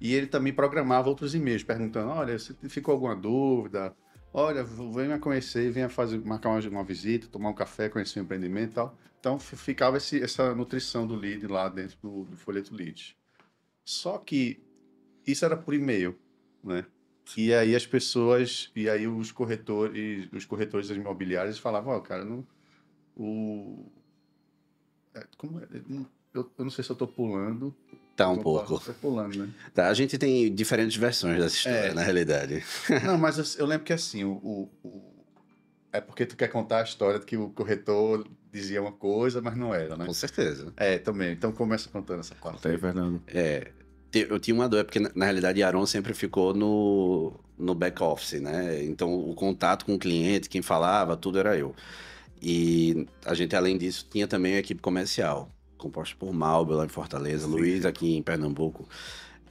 E ele também programava outros e-mails, perguntando: olha, se ficou alguma dúvida, olha, venha conhecer, venha fazer, marcar uma, uma visita, tomar um café, conhecer o empreendimento e tal. Então ficava esse, essa nutrição do lead lá dentro do, do folheto lead. Só que isso era por e-mail, né? E aí as pessoas, e aí os corretores, os corretores das imobiliárias falavam, ó, oh, cara, não, o... É, como é? Eu, eu, não sei se eu tô pulando.
Tá um pouco. Tô pulando, né? Tá, a gente tem diferentes versões dessa história, é. na realidade.
(laughs) Não, mas eu, eu lembro que assim, o, o, É porque tu quer contar a história de que o corretor dizia uma coisa, mas não era, né? Com certeza. É, também. Então começa contando essa parte. Conta
aí, Fernando. É, eu tinha uma dor, é porque na, na realidade Yaron sempre ficou no, no back office, né? Então o contato com o cliente, quem falava, tudo era eu. E a gente, além disso, tinha também a equipe comercial, composta por Malbel lá em Fortaleza, Sim. Luiz aqui em Pernambuco.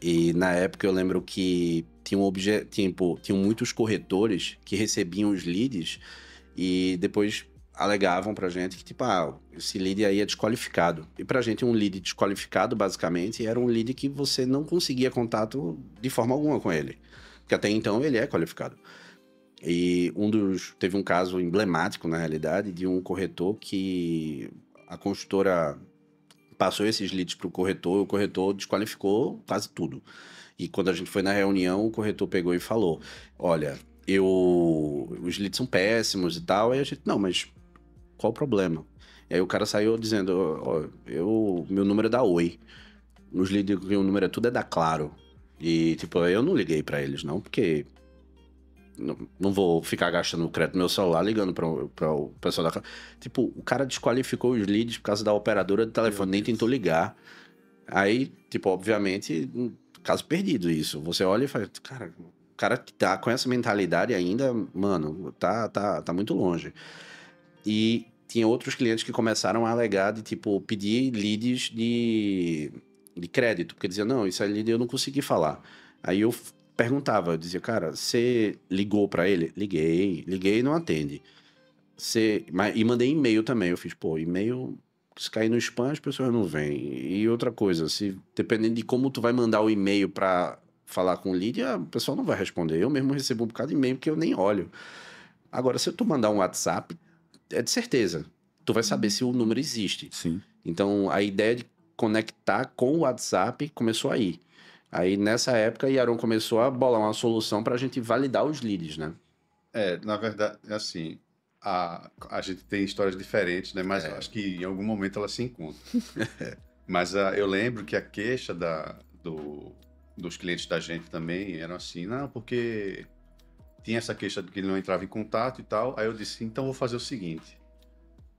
E na época eu lembro que tinha um obje... Tipo, tinha muitos corretores que recebiam os leads e depois alegavam pra gente que, tipo, ah, esse lead aí é desqualificado. E pra gente, um lead desqualificado, basicamente, era um lead que você não conseguia contato de forma alguma com ele. Porque até então ele é qualificado. E um dos. Teve um caso emblemático, na realidade, de um corretor que a consultora passou esses leads pro corretor, o corretor desqualificou quase tudo. E quando a gente foi na reunião, o corretor pegou e falou: Olha, eu. Os leads são péssimos e tal. Aí a gente, não, mas qual o problema? E aí o cara saiu dizendo, ó, eu, meu número é da Oi. Os líderes que o número é tudo é da Claro. E, tipo, eu não liguei para eles, não, porque não, não, vou ficar gastando o crédito do meu celular ligando para o pessoal da Claro. Tipo, o cara desqualificou os leads por causa da operadora de telefone, nem tentou ligar. Aí, tipo, obviamente, hum, caso perdido isso. Você olha e fala, cara, o cara que tá com essa mentalidade ainda, mano, tá, tá, tá muito longe. E tinha outros clientes que começaram a alegar de, tipo, pedir leads de, de crédito, porque dizia, não, isso é lead eu não consegui falar. Aí eu perguntava, eu dizia, cara, você ligou para ele? Liguei, liguei e não atende. Você... E mandei e-mail também, eu fiz, pô, e-mail, se cair no spam as pessoas não vêm. E outra coisa, se dependendo de como tu vai mandar o e-mail para falar com o lead, a pessoa não vai responder. Eu mesmo recebo um bocado de e-mail que eu nem olho. Agora, se tu mandar um WhatsApp, é de certeza. Tu vai saber uhum. se o número existe. Sim. Então, a ideia de conectar com o WhatsApp começou aí. Aí, nessa época, Yaron começou a bolar uma solução para a gente validar os leads, né? É, na verdade, assim, a, a gente tem histórias
diferentes, né? Mas é. eu acho que em algum momento elas se encontram. (laughs) É. Mas a, ah, eu lembro que a queixa da, do, dos clientes da gente também eram assim, não, porque tinha essa queixa de que ele não entrava em contato e tal. Aí eu disse, então vou fazer o seguinte,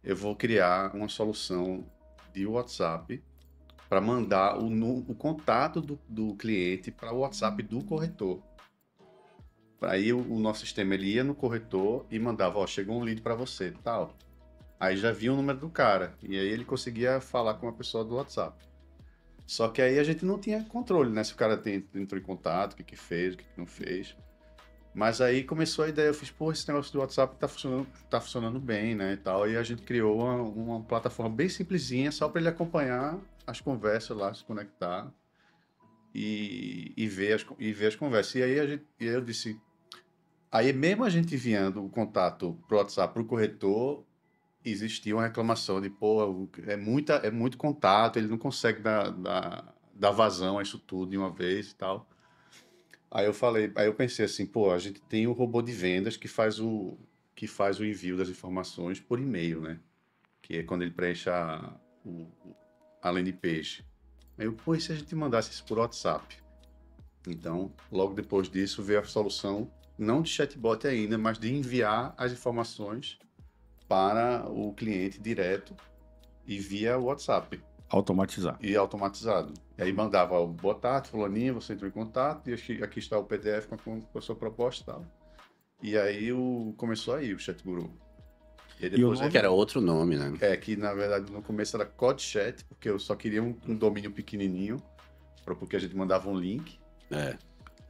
eu vou criar uma solução de WhatsApp para mandar o, o, contato do, do cliente para o WhatsApp do corretor. Aí o, o, nosso sistema ele ia no corretor e mandava, ó, chegou um lead para você, tal. Aí já via o número do cara e aí ele conseguia falar com a pessoa do WhatsApp. Só que aí a gente não tinha controle, né? Se o cara tem, entrou em contato, o que, que fez, o que, que não fez. Mas aí começou a ideia, eu fiz, pô, esse negócio do WhatsApp tá funcionando, tá funcionando bem, né, e tal. E a gente criou uma, uma plataforma bem simplesinha, só para ele acompanhar as conversas lá, se conectar e, e, ver, as, e ver as conversas. E aí a gente, eu disse, aí mesmo a gente enviando o contato pro WhatsApp pro corretor, existia uma reclamação de, pô, é, muita, é muito contato, ele não consegue dar, dar, dar vazão a isso tudo de uma vez e tal. Aí eu falei, aí eu pensei assim, pô, a gente tem o robô de vendas que faz o que faz o envio das informações por e-mail, né? Que é quando ele preenche a, o, a landing page. Aí eu, pô, e se a gente mandasse isso por WhatsApp? Então, logo depois disso, veio a solução, não de chatbot ainda, mas de enviar as informações para o cliente direto e via WhatsApp.
Automatizar.
E automatizado. E aí mandava, o boa tarde, fulaninho, você entrou em contato, e aqui, aqui está o PDF com a, com a sua proposta e tal. E aí o, começou aí o Chat Guru.
E depois, e o que era outro nome, né?
É, que na verdade no começo era codechat porque eu só queria um, um domínio pequenininho, porque a gente mandava um link.
É.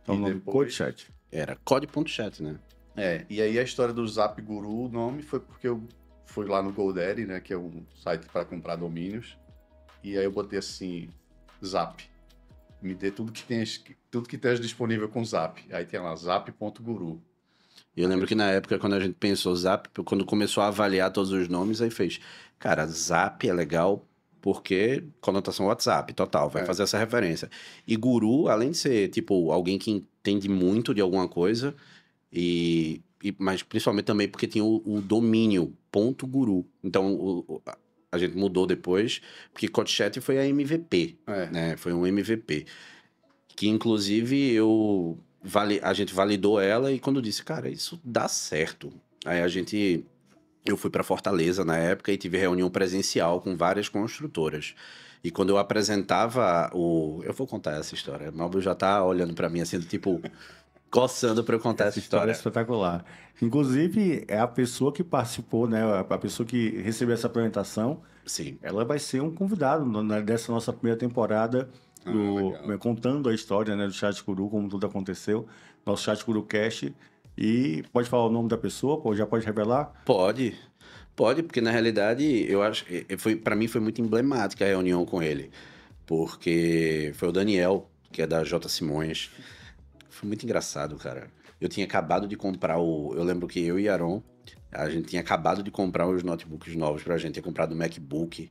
Então, e depois... Code Chat.
Era code.chat, né? É, e aí a história do Zap Guru, o nome foi porque eu fui lá no GoDaddy, né, que é um site para comprar domínios, e aí eu botei assim, zap. Me dê tudo que tens, tudo que tens disponível com zap. Aí tem lá, zap.guru.
E eu lembro que na época, quando a gente pensou Zap, quando começou a avaliar todos os nomes, aí fez, cara, Zap é legal porque conotação WhatsApp, total, vai é. fazer essa referência. E guru, além de ser, tipo, alguém que entende muito de alguma coisa, e, e mas principalmente também porque tinha o, o domínio, ponto guru. Então, o, a gente mudou depois, porque Cotchete foi a MVP, é. né? Foi um MVP. Que, inclusive, eu... Vale, a gente validou ela e quando disse, cara, isso dá certo. Aí a gente... Eu fui para Fortaleza na época e tive reunião presencial com várias construtoras. E quando eu apresentava o... Eu vou contar essa história. Malbo já tá olhando para mim assim, do tipo coçando para eu contar essa, essa
história. história. É espetacular. Inclusive, é a pessoa que participou, né? A pessoa que recebeu essa apresentação. Sim. Ela vai ser um convidado dessa nossa primeira temporada. Do, ah, né, contando a história né, do Chat Curu, como tudo aconteceu. Nosso Chat Curu Cast. E pode falar o nome da pessoa? Pô, já pode revelar?
Pode. Pode, porque na realidade, eu acho eh, foi para mim foi muito emblemática a reunião com ele, porque foi o Daniel, que é da J Simões, foi muito engraçado, cara. Eu tinha acabado de comprar o. Eu lembro que eu e Aaron, a gente tinha acabado de comprar os notebooks novos pra gente. Tinha comprado o MacBook,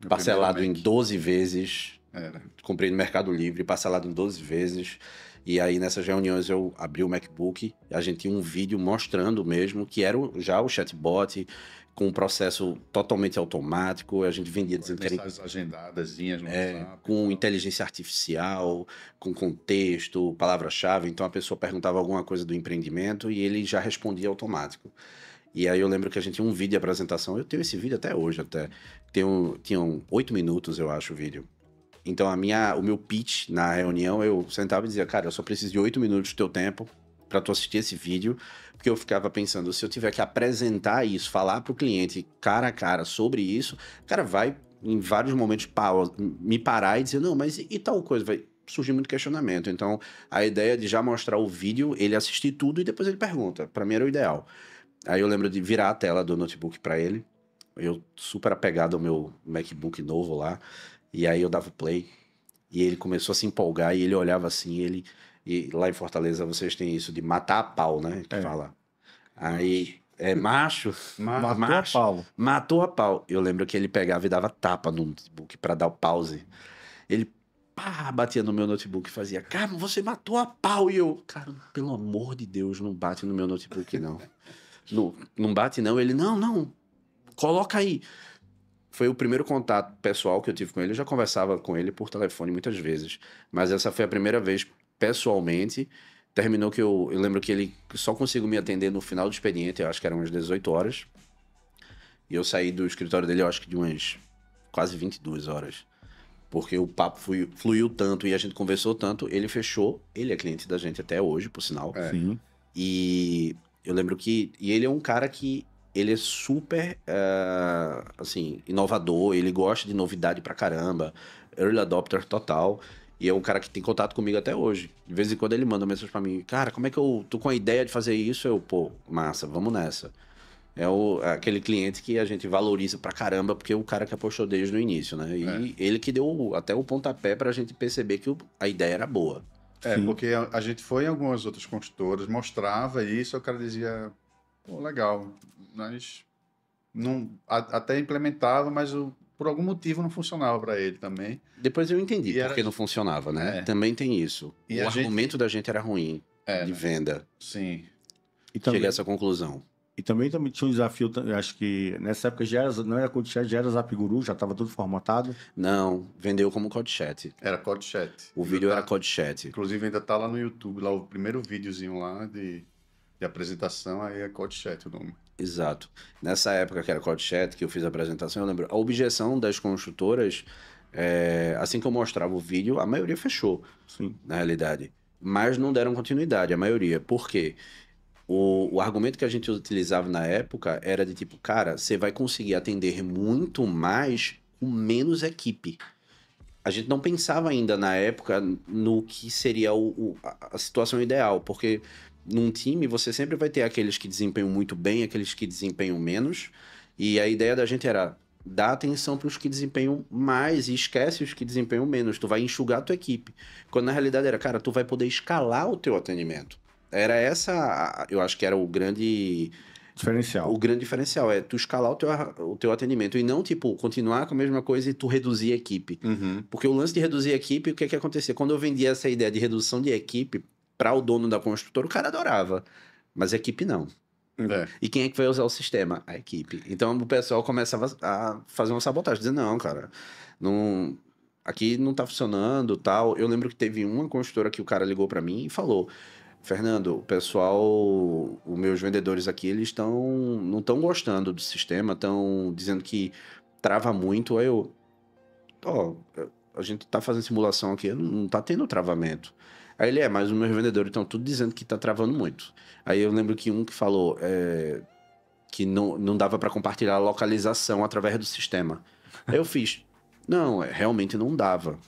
Meu parcelado em 12 vezes. Era. Comprei no Mercado Livre, parcelado em 12 vezes. E aí nessas reuniões eu abri o MacBook, a gente tinha um vídeo mostrando mesmo que era já o chatbot, com um processo totalmente automático, a gente vendia dizendo que era... agendadas, é, com inteligência artificial, com contexto, palavra-chave, então a pessoa perguntava alguma coisa do empreendimento e ele já respondia automático. E aí eu lembro que a gente tinha um vídeo de apresentação, eu tenho esse vídeo até hoje, até. um tinham oito minutos, eu acho, o vídeo. Então a minha, o meu pitch na reunião, eu sentava e dizia, cara, eu só preciso de oito minutos do teu tempo para tu assistir esse vídeo, porque eu ficava pensando, se eu tiver que apresentar isso, falar para o cliente cara a cara sobre isso, cara vai em vários momentos me parar e dizer, não, mas e, e tal coisa? Vai surgir muito questionamento. Então, a ideia de já mostrar o vídeo, ele assistir tudo e depois ele pergunta. Para mim era o ideal. Aí eu lembro de virar a tela do notebook para ele. Eu super apegado ao meu MacBook novo lá. E aí eu dava play. E ele começou a se empolgar e ele olhava assim, ele e lá em Fortaleza vocês têm isso de matar a pau, né? Que é. fala. Aí. É macho, matou macho, a pau. Matou a pau. Eu lembro que ele pegava e dava tapa no notebook para dar o pause. Ele pá, batia no meu notebook e fazia, cara, você matou a pau. E eu, cara, pelo amor de Deus, não bate no meu notebook, não. (laughs) não, não bate, não. Ele, não, não, coloca aí. Foi o primeiro contato pessoal que eu tive com ele. Eu já conversava com ele por telefone muitas vezes, mas essa foi a primeira vez pessoalmente. Terminou que eu, eu lembro que ele só conseguiu me atender no final do expediente, eu acho que eram umas 18 horas. E eu saí do escritório dele, eu acho que de umas quase 22 horas. Porque o papo fluiu, fluiu tanto e a gente conversou tanto, ele fechou. Ele é cliente da gente até hoje, por sinal. É. Sim. E eu lembro que. E ele é um cara que. Ele é super. Uh, assim, inovador, ele gosta de novidade pra caramba. Early adopter total. E é um cara que tem contato comigo até hoje. De vez em quando ele manda mensagem para mim: Cara, como é que eu tô com a ideia de fazer isso? Eu, pô, massa, vamos nessa. É o, aquele cliente que a gente valoriza pra caramba, porque é o cara que apostou desde o início, né? E é. ele que deu até o pontapé pra gente perceber que a ideia era boa. É, Sim. porque a, a, gente foi em algumas outras construtoras,
mostrava isso, o cara dizia, pô, legal, mas não, a, até implementava, mas o, por algum motivo não funcionava para ele também.
Depois eu entendi e porque era... não funcionava, né? É. Também tem isso. E o argumento gente... da gente era ruim é, de né? venda. Sim. E também... Cheguei a essa conclusão. E também, também tinha um desafio, acho que nessa época já era,
não era Code Chat, já era Zap Guru, já estava tudo formatado. Não, vendeu como Code Chat.
Era Code
Chat. O vídeo tá... era Code Chat. Inclusive ainda tá lá no YouTube, lá o primeiro videozinho lá de de apresentação, aí é Code Chat o nome. Exato. Nessa época que era Code Chat, que eu fiz a apresentação, eu lembro, a objeção das construtoras, é, assim que eu mostrava o vídeo, a maioria fechou, Sim. na realidade. Mas não deram continuidade, a maioria. Por quê? O, o argumento que a gente utilizava na época era de tipo, cara, você vai conseguir atender muito mais com menos equipe a gente não pensava ainda na época no que seria o, o, a situação ideal, porque num time, você sempre vai ter aqueles que desempenham muito bem, aqueles que desempenham menos. E a ideia da gente era dar atenção para os que desempenham mais e esquece os que desempenham menos. Tu vai enxugar a tua equipe. Quando na realidade era, cara, tu vai poder escalar o teu atendimento. Era essa, eu acho que era o grande diferencial. O grande diferencial é tu escalar o teu, o teu atendimento e não, tipo, continuar com a mesma coisa e tu reduzir a equipe. Uhum. Porque o lance de reduzir a equipe, o que é que acontecia? Quando eu vendia essa ideia de redução de equipe, para o dono da construtora, o cara adorava. Mas a equipe não. É. E quem é que vai usar o sistema? A equipe. Então o pessoal começava a fazer uma sabotagem, dizendo, não, cara, não, aqui não tá funcionando, tal. Eu lembro que teve uma construtora que o cara ligou para mim e falou: "Fernando, o pessoal, os meus vendedores aqui, eles estão não estão gostando do sistema, estão dizendo que trava muito". Aí eu, ó, oh, a gente tá fazendo simulação aqui, não tá tendo travamento. Aí ele é, mas os meus vendedores estão tudo dizendo que tá travando muito. Aí eu lembro que um que falou é, que não, não dava para compartilhar a localização através do sistema. Aí eu fiz, não, é, realmente não dava.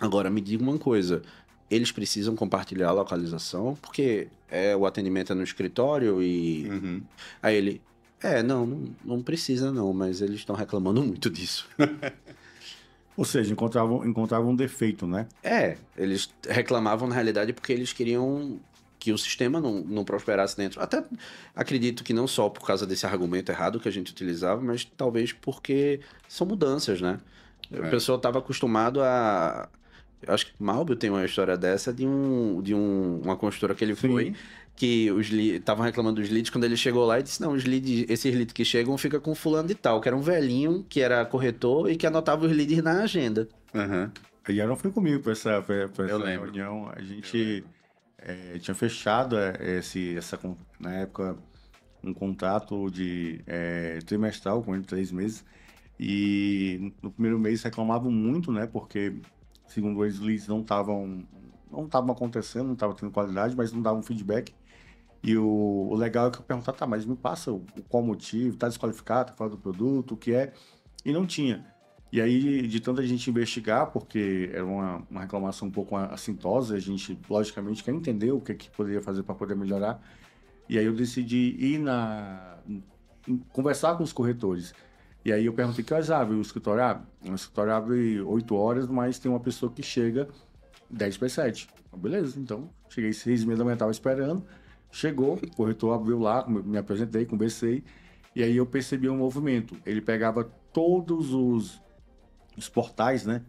Agora me diga uma coisa, eles precisam compartilhar a localização porque é o atendimento é no escritório e uhum. aí ele, é, não, não, não precisa não, mas eles estão reclamando muito disso. (laughs) Ou seja, encontravam, encontravam um defeito, né? É, eles reclamavam na realidade porque eles queriam que o sistema não, não prosperasse dentro. Até acredito que não só por causa desse argumento errado que a gente utilizava, mas talvez porque são mudanças, né? É. A pessoa estava acostumado a acho que Malbio tem uma história dessa de um de um, uma construtora que ele foi que os estavam reclamando dos leads, quando ele chegou lá e disse, não, os leads, esses leads que chegam fica com fulano de tal, que era um velhinho, que era corretor e que anotava os leads na agenda. Aham. Uhum. E ela foi comigo para
essa, pra, pra essa reunião. A gente é, tinha fechado eh, esse, essa, na época um contrato de é, trimestral com ele, três meses. E no primeiro mês reclamavam muito, né? Porque, segundo eles, os leads não estavam não estavam acontecendo, não estavam tendo qualidade, mas não davam feedback. E o, o legal é que eu perguntar ah, tá, mas me passa o, o qual motivo, tá desqualificado, tá fora do produto, o que é? E não tinha. E aí, de tanta gente investigar, porque era uma, uma reclamação um pouco assintosa, a gente, logicamente, quer entender o que, é que poderia fazer para poder melhorar. E aí eu decidi ir na... conversar com os corretores. E aí eu perguntei, que horas abre o escritório? Ah, o escritório abre 8 horas, mas tem uma pessoa que chega 10 para 7. Ah, beleza, então, cheguei 6 meses meia da manhã, estava esperando. Chegou, o corretor abriu lá, me apresentei, conversei, e aí eu percebi um movimento. Ele pegava todos os, os portais, né?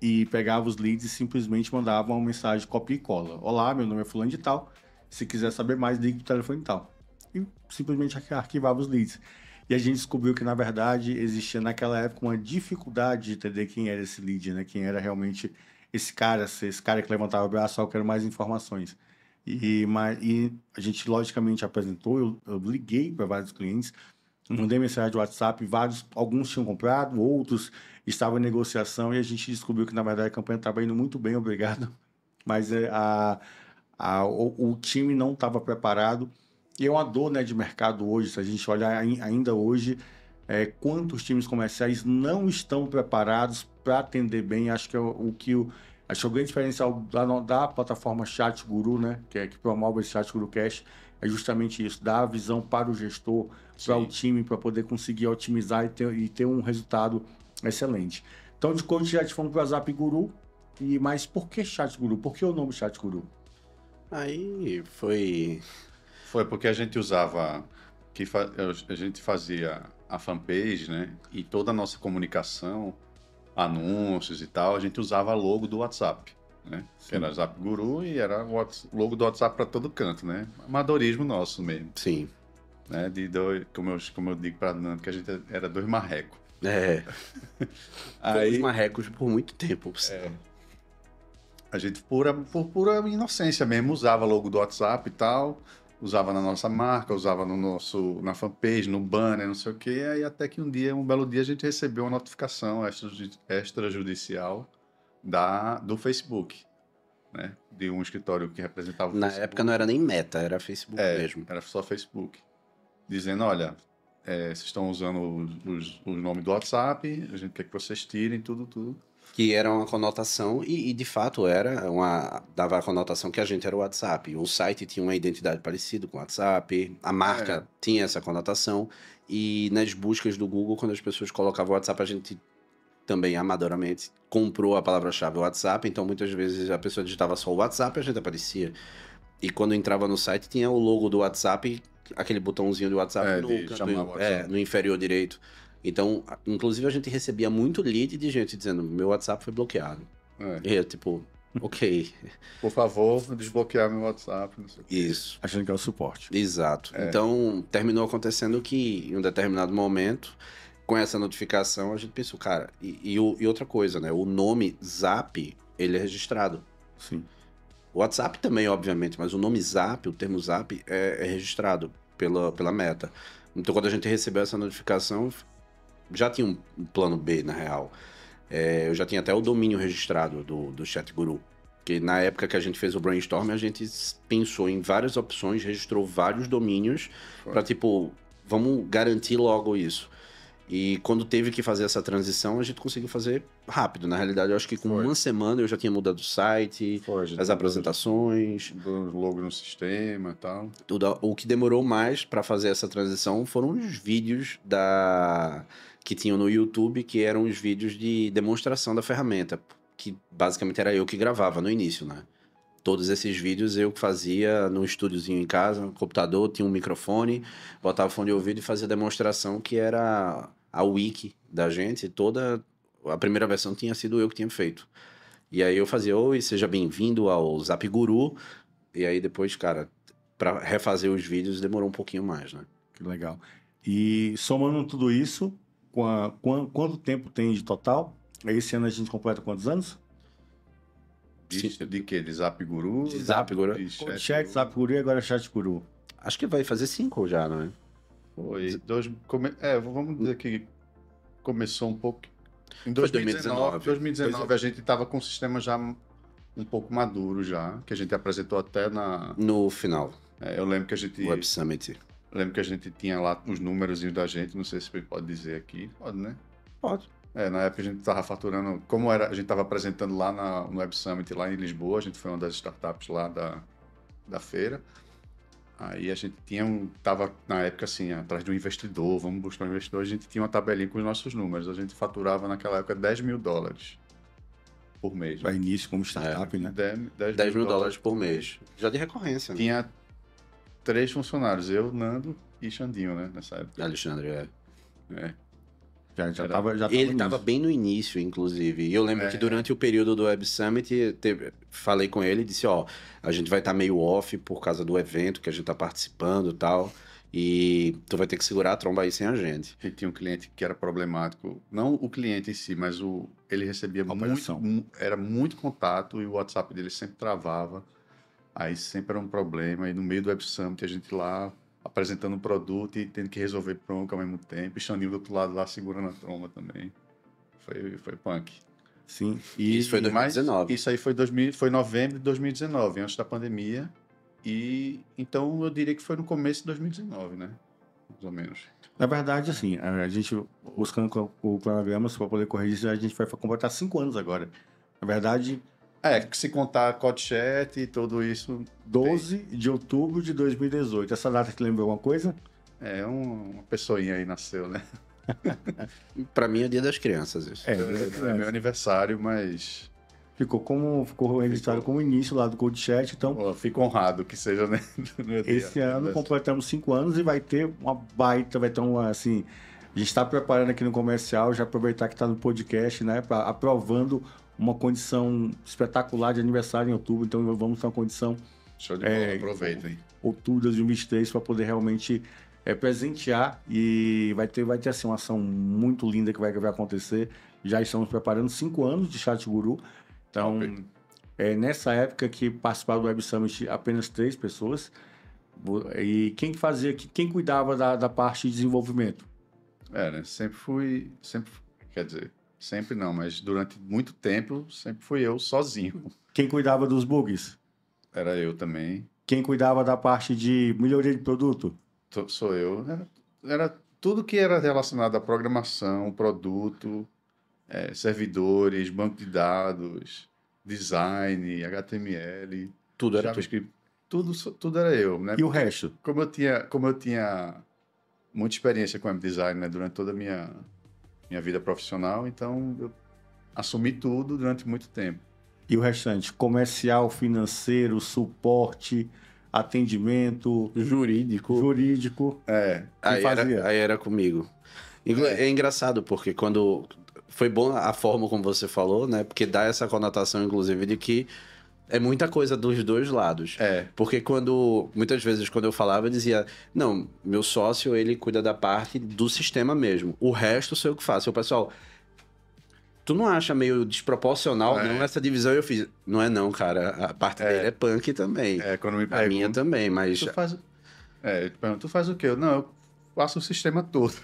E pegava os leads e simplesmente mandava uma mensagem copia e cola. Olá, meu nome é fulano de tal. Se quiser saber mais, ligue pro telefone tal. E simplesmente arquivava os leads. E a gente descobriu que, na verdade, existia naquela época uma dificuldade de entender quem era esse lead, né? Quem era realmente esse cara, esse cara que levantava o braço, só eu quero mais informações. E, mas, e a gente, logicamente, apresentou. Eu, eu liguei para vários clientes, mandei mensagem de WhatsApp. Vários, alguns tinham comprado, outros estavam em negociação. E a gente descobriu que, na verdade, a campanha estava indo muito bem, (laughs) obrigado. Mas é, a, a, o, o time não estava preparado. E é uma dor né, de mercado hoje, se a gente olhar ainda hoje, é, quantos times comerciais não estão preparados para atender bem. Acho que é o, o que o, Acho que o grande diferencial da, da plataforma Chat Guru, né, que, é, que promove esse Chat Guru Cash, é justamente isso, dar a visão para o gestor, para o time, para poder conseguir otimizar e ter, e ter um resultado excelente. Então, de coach já te fomos para o WhatsApp Guru, e, mas por que Chat Guru? Por que o nome Chat Guru?
Aí foi... Foi porque a gente usava, que fa... a gente fazia a fanpage, né, e toda a nossa comunicação anúncios e tal, a gente usava logo do WhatsApp. Né? Era WhatsApp Guru e era logo do WhatsApp para todo canto, né? Amadorismo nosso mesmo. Sim. Né? De dois, como, eu, como eu digo para Nando, que a gente era dois marrecos. É. (laughs) Aí, marrecos por muito tempo. É. A gente, por, por pura inocência mesmo, usava logo do WhatsApp e tal usava na nossa marca, usava no nosso na fanpage, no banner, não sei o quê. Aí até que um dia, um belo dia, a gente recebeu uma notificação extrajudicial da do Facebook, né? De um escritório que representava. na Facebook. época não era nem Meta, era Facebook é, mesmo. Era só Facebook, dizendo, olha, é, vocês estão usando os, os, os nomes
do WhatsApp, a gente quer que vocês tirem tudo, tudo que era uma conotação, e, e, de fato era, uma, dava a conotação que a gente era o WhatsApp. O site tinha uma identidade parecida com o WhatsApp, a marca é. tinha essa conotação, e nas buscas do Google, quando as pessoas colocavam o WhatsApp, a gente também amadoramente comprou a palavra-chave WhatsApp, então muitas vezes a pessoa digitava só o WhatsApp e a gente aparecia. E quando entrava no site, tinha o logo do WhatsApp, aquele botãozinho do WhatsApp, é, no, canto, WhatsApp. É, no inferior direito. Então, inclusive a gente recebia muito lead de gente dizendo: meu WhatsApp foi bloqueado. É. E eu, tipo, (laughs) ok. Por favor, desbloquear meu WhatsApp. Isso. Achando que é o suporte. Exato. É. Então, terminou acontecendo que em um determinado momento, com essa notificação, a gente pensou, cara, e, e, e outra coisa, né? O nome Zap, ele é registrado. Sim. O WhatsApp também, obviamente, mas o nome Zap, o termo Zap, é, é registrado pela, pela meta. Então, quando a gente recebeu essa notificação, já tinha um plano B, na real. É, eu já tinha até o domínio registrado do, do Chat Guru. Que na época que a gente fez o brainstorm, a gente pensou em várias opções, registrou vários domínios para tipo, vamos garantir logo isso. E quando teve que fazer essa transição, a gente conseguiu fazer rápido. Na realidade, eu acho que com Foi. uma semana eu já tinha mudado o site, Foi, as apresentações. Mudando logo no sistema e tal. Tudo. O que demorou mais para fazer essa transição foram os vídeos da que tinham no YouTube, que eram os vídeos de demonstração da ferramenta, que basicamente era eu que gravava no início, né? Todos esses vídeos eu fazia no estúdiozinho em casa, computador, tinha um microfone, botava fone de ouvido e fazia demonstração que era a wiki da gente, toda a primeira versão tinha sido eu que tinha feito. E aí eu fazia, oi, seja bem-vindo ao Zap Guru. E aí depois, cara, para refazer os vídeos demorou um pouquinho mais, né?
Que legal. E somando tudo isso, Quanto, quanto tempo tem de total? Esse ano a gente completa quantos anos?
De, de que? De Zap Guru? De Zap Guru. De chat, chat Zap Guru e agora Chat Guru. Acho que vai fazer cinco já, não é? Foi. Dois, come, é, vamos dizer que começou um pouco. Em 2019, 2019, 2019 a gente estava com o sistema já um pouco maduro já, que a gente apresentou até na... No final. É, eu lembro que a gente... Web Summit lembro que a gente tinha lá os números da gente, não sei se pode dizer aqui. Pode, né? Pode. É, na época a gente estava faturando, como era, a gente estava apresentando lá na, no Web Summit, lá em Lisboa, a gente foi uma das startups lá da, da feira. Aí a gente tinha um, tava na época assim, atrás de um investidor, vamos buscar um investidor, a gente tinha uma tabelinha com os nossos números. A gente faturava naquela época 10 mil dólares por mês. Para início como startup, é, né? 10, 10, 10 mil, mil dólares, dólares por mês. Já de recorrência, né? três
funcionários, eu, Nando e Xandinho, né? Nessa época. Alexandre, é. é. Já, já, Era... tava, já tava Ele estava bem no início, inclusive. E eu lembro é. que durante o período do Web Summit, teve, falei com ele e disse: Ó, a gente vai estar tá meio off por causa do evento que a gente está participando e tal. E tu vai ter que segurar a tromba aí sem a gente. E tinha um cliente que era problemático,
não o cliente em si, mas o ele recebia muito, era muito contato e o WhatsApp dele sempre travava. Aí sempre era um problema. E no meio do Web Summit, a gente lá apresentando o produto e tendo que resolver pronto ao mesmo tempo. E Xaninho do outro lado lá segurando a tromba também. Foi, foi punk. Sim. E, isso foi 2019. isso aí foi, 2000, foi novembro de 2019, antes da pandemia. E então eu diria que foi no começo de 2019, né? Mais ou menos.
Na verdade, assim, a gente buscando o cronograma para poder corrigir isso, a gente vai completar cinco anos agora. Na verdade, é, que
se contar Codchat e tudo isso. 12 tem. de outubro de 2018. Essa data que lembra alguma coisa? É, um, uma pessoinha aí nasceu, né? (laughs) para mim é dia das crianças isso. É, é, é, meu aniversário, mas. Ficou como ficou registrado ficou... como início lá do Cold então. Oh, fico honrado que seja, né? (laughs) Esse né? ano
completamos cinco anos e vai ter uma baita, vai ter uma assim. A gente está preparando aqui no comercial, já aproveitar que está no podcast, né? Pra, aprovando uma condição espetacular de aniversário em outubro, então vamos ter uma condição.
Show de bola, é, aproveitem.
Outubro de 2023 para poder realmente é, presentear e vai ter, vai ter assim, uma ação muito linda que vai, que vai acontecer. Já estamos preparando cinco anos de Chat Guru, então. É, nessa época que participaram do Web Summit apenas três pessoas. E quem fazia, quem cuidava da, da parte de desenvolvimento?
É, né, Sempre fui, sempre, quer dizer, Sempre não, mas durante muito tempo sempre fui eu sozinho. (laughs) Quem cuidava dos bugs? Era eu também. Quem cuidava da parte de melhoria de produto? T sou eu. Era, era, tudo que era relacionado à programação, produto, é, servidores, banco de dados, design, HTML, tudo era JavaScript. Tudo, tudo era eu, né? E o resto? Como eu tinha, como eu tinha muita experiência com web design né, durante toda a minha minha vida profissional, então eu assumi tudo durante muito tempo. E o restante?
Comercial, financeiro, suporte, atendimento. Jurídico. Jurídico.
É. Aí era, aí era, comigo. É. é engraçado, porque quando. Foi bom a forma como você falou, né? Porque dá essa conotação, inclusive, de que é muita coisa dos dois lados. É. Porque quando. Muitas vezes, quando eu falava, eu dizia: Não, meu sócio, ele cuida da parte do sistema mesmo. O resto sou eu que faço. o pessoal. Tu não acha meio desproporcional, é. não? Essa divisão eu fiz. Não é, não, cara. A parte é. dele é punk também. É, quando me pergunto, A minha também, mas. Tu faz...
É, eu te pergunto, tu faz o quê? Eu, não, eu faço o sistema todo.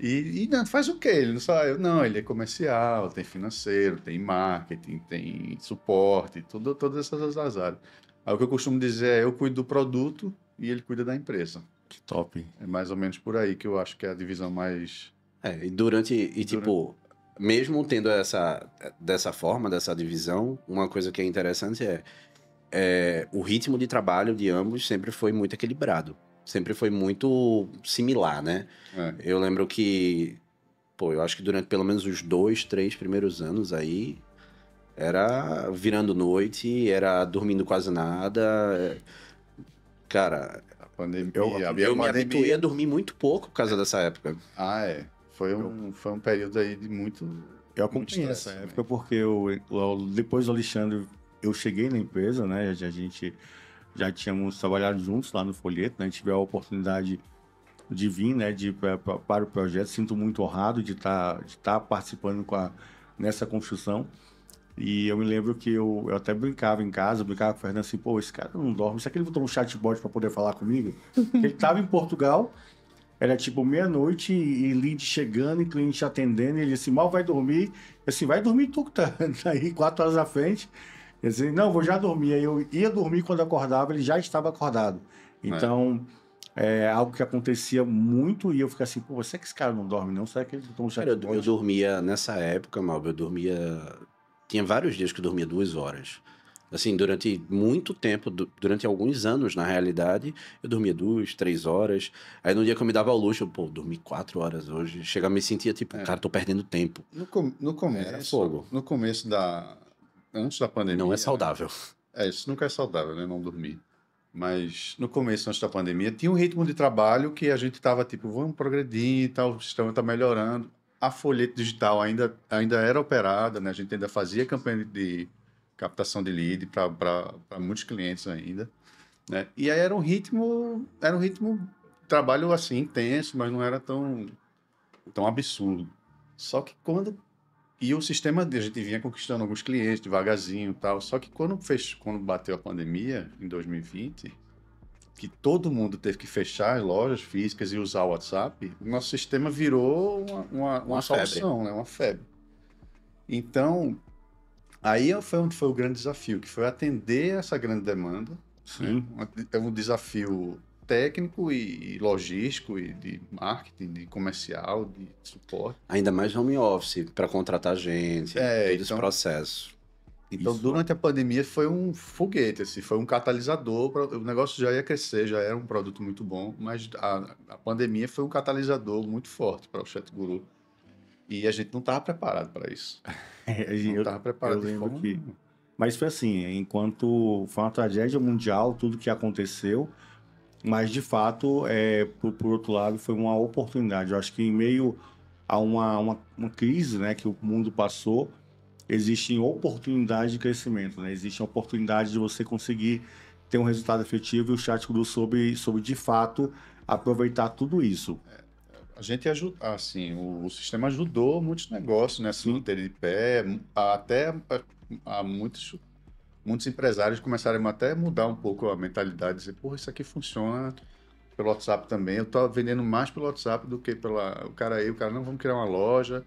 E, e não, faz o quê? Ele não só Não, ele é comercial, tem financeiro, tem marketing, tem suporte, tudo, todas essas áreas. Aí o que eu costumo dizer é eu cuido do produto e ele cuida da empresa.
Que top. É mais ou menos por aí que eu acho que é a divisão mais. É, e durante. E durante... tipo, mesmo tendo essa. dessa forma, dessa divisão, uma coisa que é interessante é, é o ritmo de trabalho de ambos sempre foi muito equilibrado sempre foi muito similar, né? É. Eu lembro que, pô, eu acho que durante pelo menos os dois, três primeiros anos aí, era virando noite, era dormindo quase nada. Cara. A pandemia, eu, eu pandemia. me habituei a dormir muito pouco por causa é. dessa época. Ah, é. Foi um, foi um período
aí de muito. Eu
acompanhei muito essa época porque eu, depois do Alexandre, eu cheguei na empresa, né? A gente já tínhamos trabalhado juntos lá no Folheto, né? Tive a oportunidade de vir, né, de, pra, pra, para o projeto. Sinto muito honrado de tá, estar tá participando com a, nessa construção. E eu me lembro que eu, eu até brincava em casa, brincava com o Fernando assim, pô, esse cara não dorme, será que ele botou um chatbot para poder falar comigo? (laughs) ele estava em Portugal, era tipo meia-noite e lead chegando e cliente atendendo, e ele assim, mal vai dormir, eu, assim, vai dormir tu que tá (laughs) aí quatro horas à frente. Eu dizia, não, vou já dormir. Aí eu ia dormir quando acordava, ele já estava acordado. É. Então, é, é algo que acontecia muito e eu ficava assim, pô, você que esse cara não dorme não? Será que ele tomou
Cara, eu, eu dormia nessa época, Malba, eu dormia... Tinha vários dias que eu dormia duas horas. Assim, durante muito tempo, durante alguns anos, na realidade, eu dormia duas, três horas. Aí no dia que eu me dava ao luxo, eu, pô, dormi quatro horas hoje. Chegava, me sentia tipo, é. cara, tô perdendo tempo. No, com, no começo. É, fogo. No começo da, antes da pandemia. Não é né? saudável.
É, isso nunca é saudável, né? Não dormir. Mas no começo, antes da pandemia, tinha um ritmo de trabalho que a gente estava tipo, vamos progredir e tal, o sistema está melhorando. A folheta digital ainda, ainda era operada, né? A gente ainda fazia campanha de captação de lead para muitos clientes ainda. Né? E aí era um ritmo, era um ritmo trabalho assim intenso, mas não era tão tão absurdo. Só que quando e o sistema a gente vinha conquistando alguns clientes devagarzinho e tal. Só que quando, fez, quando bateu a pandemia, em 2020, que todo mundo teve que fechar as lojas físicas e usar o WhatsApp, o nosso sistema virou uma, uma, uma, uma solução, febre. né? uma febre. Então, aí foi onde foi o grande desafio, que foi atender essa grande demanda. Né? Sim. É um desafio técnico e logístico e de marketing, de comercial, de suporte. Ainda mais home office para contratar gente, é, todo então, esse processo. Então, Isso. durante a pandemia foi um foguete, assim, foi um catalisador. Pra, o negócio já ia crescer, já era um produto muito bom, mas a, a pandemia foi um catalisador muito forte para o Chat Guru. E a gente não estava preparado para isso. (laughs) É, não estava preparado eu de forma que... Mas foi assim,
enquanto foi uma tragédia mundial, tudo que aconteceu, mas, de fato, é, por, por, outro lado, foi uma oportunidade. Eu acho que em meio a uma, uma, uma crise né, que o mundo passou, existem oportunidades de crescimento, né? Existe a oportunidade de você conseguir ter um resultado efetivo e o chat Guru soube, soube de fato aproveitar tudo isso.
A gente ajudou, assim, o, o, sistema ajudou muitos negócios, né? Se assim, manter de pé, até a, a muitos muitos empresários começaram até a mudar um pouco a mentalidade, dizer, porra, isso aqui funciona pelo WhatsApp também. Eu estou vendendo mais pelo WhatsApp do que pela o cara aí, o cara não vamos criar uma loja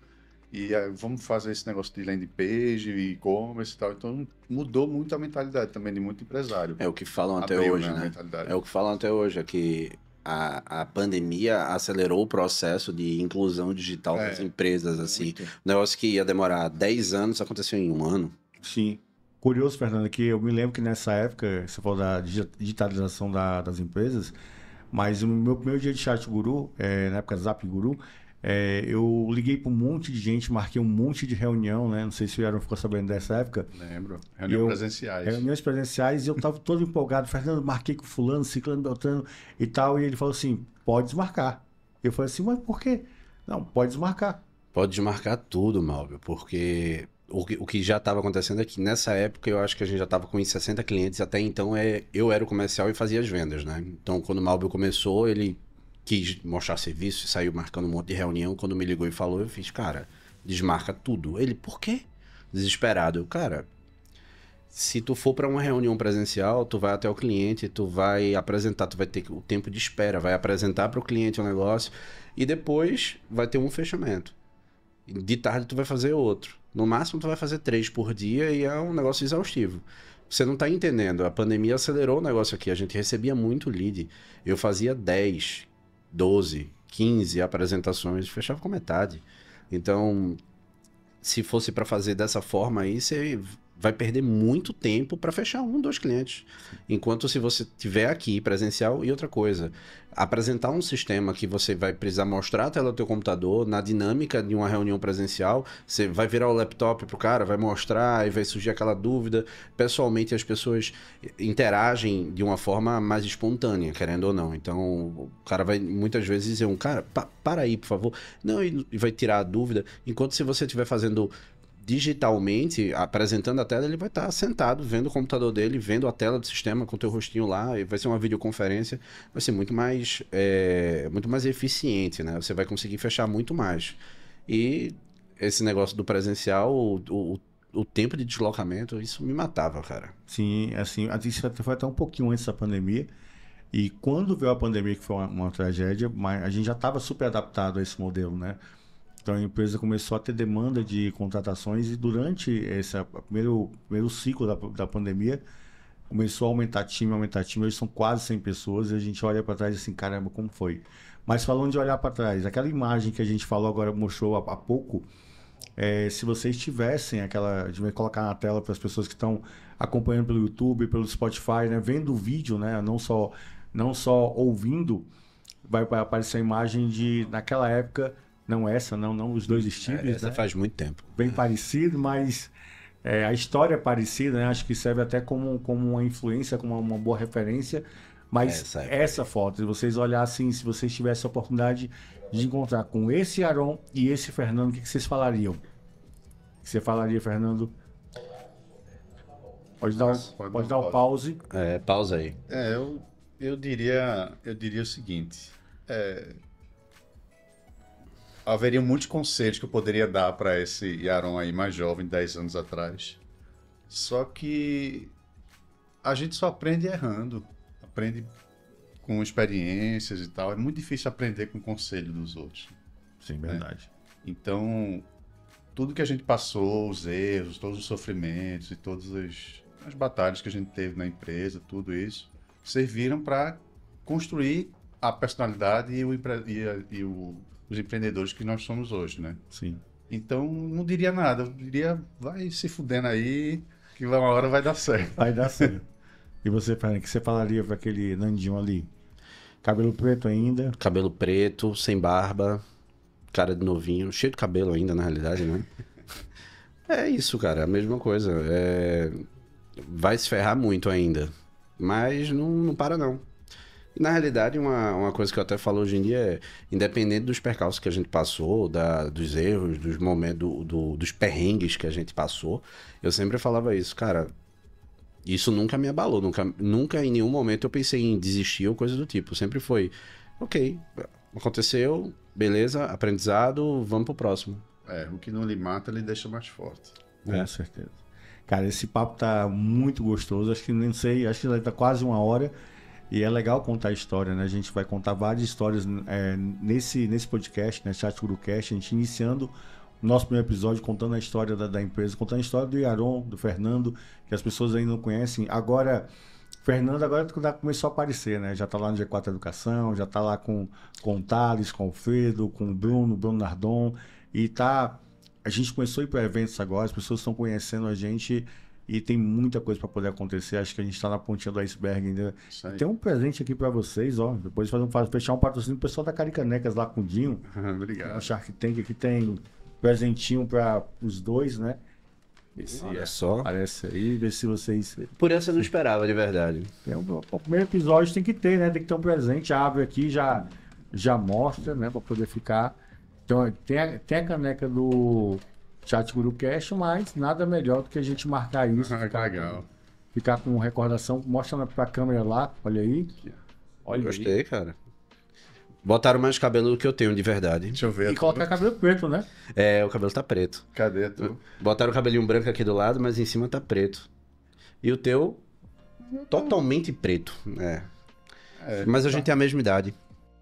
e eh, vamos fazer esse negócio de landing page, e-commerce e tal. Então mudou muito a
mentalidade também de muito empresário. É o que falam até Abriu, né, hoje, né? É o que falam até hoje, é que a, a pandemia acelerou o processo de inclusão digital é, das empresas, assim. Muito. Um negócio que ia demorar 10 anos aconteceu em um ano. Sim.
Curioso, Fernando, que eu me lembro que nessa época, você falou da digitalização da, das empresas, mas o meu primeiro dia de chat guru, é, na época Zap Guru, é, eu liguei para um monte de gente, marquei um monte de reunião, né? Não sei se o Aaron ficou sabendo dessa época. Lembro. Reuniões presenciais. Reuniões presenciais e eu estava todo empolgado. Fernando, marquei com fulano, ciclano, beltrano e tal. E ele falou
assim, pode desmarcar. Eu falei assim, mas por quê? Não, pode desmarcar. Pode desmarcar tudo, Malvio, porque o que, o que já estava acontecendo é que nessa época eu acho que a gente já estava com 60 clientes. Até então é, eu era o comercial e fazia as vendas, né? Então quando o Malbio começou, ele quis mostrar serviço, saiu marcando um monte de reunião. Quando me ligou e falou, eu fiz, cara, desmarca tudo. Ele, por quê? Desesperado. Eu, cara, se tu for para uma reunião presencial, tu vai até o cliente, tu vai apresentar, tu vai ter o tempo de espera, vai apresentar para o cliente o negócio e depois vai ter um fechamento. De tarde tu vai fazer outro. No máximo tu vai fazer três por dia e é um negócio exaustivo. Você não tá entendendo, a pandemia acelerou o negócio aqui. A gente recebia muito lead. Eu fazia 10, 12, 15 apresentações, e fechava com metade. Então, se fosse para fazer dessa forma aí, você vai perder muito tempo para fechar um, dois clientes. Enquanto se você tiver aqui presencial e outra coisa, apresentar um sistema que você vai precisar mostrar a tela do teu computador na dinâmica de uma reunião presencial, você vai virar o laptop pro cara, vai mostrar e vai surgir aquela dúvida. Pessoalmente as pessoas interagem de uma forma mais espontânea, querendo ou não. Então, o cara vai muitas vezes dizer um cara, pa para aí, por favor. Não, e vai tirar a dúvida. Enquanto se você estiver fazendo digitalmente, apresentando a tela, ele vai estar tá sentado, vendo o computador dele, vendo a tela do sistema com o teu rostinho lá, e vai ser uma videoconferência, vai ser muito mais, é, muito mais eficiente, né? Você vai conseguir fechar muito mais. E esse negócio do presencial, o, o, o tempo de deslocamento, isso me matava, cara. Sim, assim, isso foi até um pouquinho antes da pandemia, e quando veio a pandemia, que foi
uma, uma tragédia, mas a gente já estava super adaptado a esse modelo, né? Então a empresa começou a ter demanda de contratações e durante esse primeiro, primeiro ciclo da, da pandemia começou a aumentar time, aumentar time. Hoje são quase 100 pessoas e a gente olha para trás assim, caramba, como foi? Mas falando de olhar para trás, aquela imagem que a gente falou agora, mostrou há, há pouco, é, se vocês tivessem aquela, de colocar na tela para as pessoas que estão acompanhando pelo YouTube, pelo Spotify, né, vendo o vídeo, né, não só, não só ouvindo, vai aparecer a imagem de, naquela época, não essa, não, não os dois estilos. É, essa né? faz muito tempo. Bem é. parecido, mas é, a história é parecida, né? Acho que serve até como, como uma influência, como uma, boa referência. Mas essa, é essa foto, se vocês olhassem, se vocês tivessem a oportunidade de encontrar com esse Aron e esse Fernando, o que, que vocês falariam? o Que você falaria, Fernando? Pode dar, pode, pode dar o pause.
É, pausa aí. É, eu, eu diria, eu diria o seguinte. É, Haveria muitos conselhos que eu poderia dar para esse Yaron aí mais jovem, 10 anos atrás. Só que a gente só aprende errando, aprende com experiências e tal. É muito difícil aprender com o conselho dos outros. Sim, né? verdade. Então, tudo que a gente passou, os erros, todos os sofrimentos e todas as, as batalhas que a gente teve na empresa, tudo isso, serviram para construir a personalidade e o, e, a, e o os empreendedores que nós somos hoje, né? Sim. Então, não diria nada, eu diria, vai se fudendo aí, que uma hora vai dar certo.
Vai dar certo. e você, o que você falaria para aquele Nandinho ali? Cabelo preto
ainda? Cabelo preto, sem barba, cara de novinho, cheio de cabelo ainda, na realidade, né? (laughs) é isso, cara, a mesma coisa. É... Vai se ferrar muito ainda. Mas não, não para, não. E na realidade, uma, uma coisa que eu até falo hoje em dia é, independente dos percalços que a gente passou, da, dos erros, dos momentos, do, do, dos perrengues que a gente passou, eu sempre falava isso, cara. Isso nunca me abalou, nunca, nunca em nenhum momento eu pensei em desistir ou coisa do tipo. Sempre foi, ok, aconteceu, beleza, aprendizado, vamos pro próximo. É, o que não lhe mata, ele deixa mais forte.
É. Com certeza. Cara, esse papo tá muito gostoso. Acho que nem sei, acho que já tá quase uma hora. E é legal contar a história, né? A gente vai contar várias histórias é, nesse, nesse podcast, né? Chat Gurucast, a gente iniciando nosso primeiro episódio contando a história da, da, empresa, contando a história do Yaron, do Fernando, que as pessoas ainda não conhecem. Agora, Fernando agora tá, tá, começou a aparecer, né? Já está lá no G4 Educação, já está lá com, com o Thales, com o Fredo, com o Bruno, Bruno Nardon. E tá. A gente começou a ir para eventos agora, as pessoas estão conhecendo a gente e tem muita coisa para poder acontecer. Acho que a gente está na pontinha do iceberg ainda. Tem um presente aqui para vocês, ó. Depois fazer um, fechar um patrocínio. O pessoal da Caricanecas lá com o Dinho. (laughs) Obrigado. O Shark Tank aqui tem presentinho para os dois, né? Esse Olha é só. Parece aí, ver se vocês. Por essa eu não esperava, de verdade. É um, o primeiro episódio tem que ter, né? Tem que ter um presente. Abre aqui, já, já mostra, né? Para poder ficar. Então, tem a, tem a caneca do Chat Guru Cash, mas nada melhor do que a gente marcar isso. Ah, ficar, legal. Ficar com recordação. Mostra pra câmera lá, olha aí.
Olha Gostei, aí. cara. Botaram mais cabelo do que eu tenho, de verdade. Deixa eu ver. E colocar cabelo preto, né? É, o cabelo tá preto. Cadê tu? Botaram o cabelinho branco aqui do lado, mas em cima tá preto. E o teu, totalmente preto. É.
é mas a tá. gente tem
a mesma idade.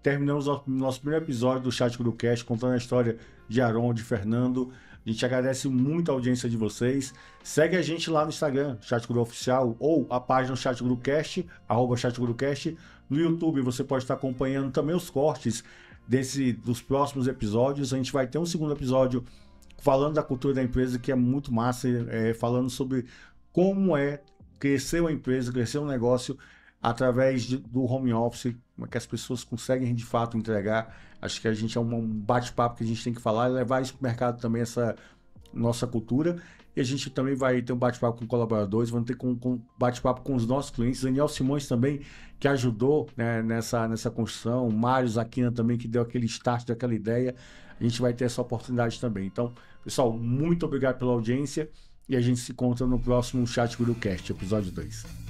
Terminamos o nosso primeiro episódio do Chat Guru Cash contando a história de Aron, de Fernando, a gente agradece muito a audiência de vocês. Segue a gente lá no Instagram, Chat Guru Oficial, ou a página Chat Guru Cast, arroba Chat Guru Cast. No YouTube você pode estar acompanhando também os cortes desse, dos próximos episódios. A gente vai ter um segundo episódio falando da cultura da empresa, que é muito massa, é, falando sobre como é crescer uma empresa, crescer um negócio através de, do home office, como é que as pessoas conseguem de fato entregar Acho que a gente é um bate-papo que a gente tem que falar e levar isso para o mercado também, essa nossa cultura. E a gente também vai ter um bate-papo com colaboradores, vamos ter um com, bate-papo com os nossos clientes. Daniel Simões também, que ajudou né, nessa, nessa construção. Mário Zaquina também, que deu aquele start daquela ideia. A gente vai ter essa oportunidade também. Então, pessoal, muito obrigado pela audiência e a gente se encontra no próximo Chat Cast, episódio 2.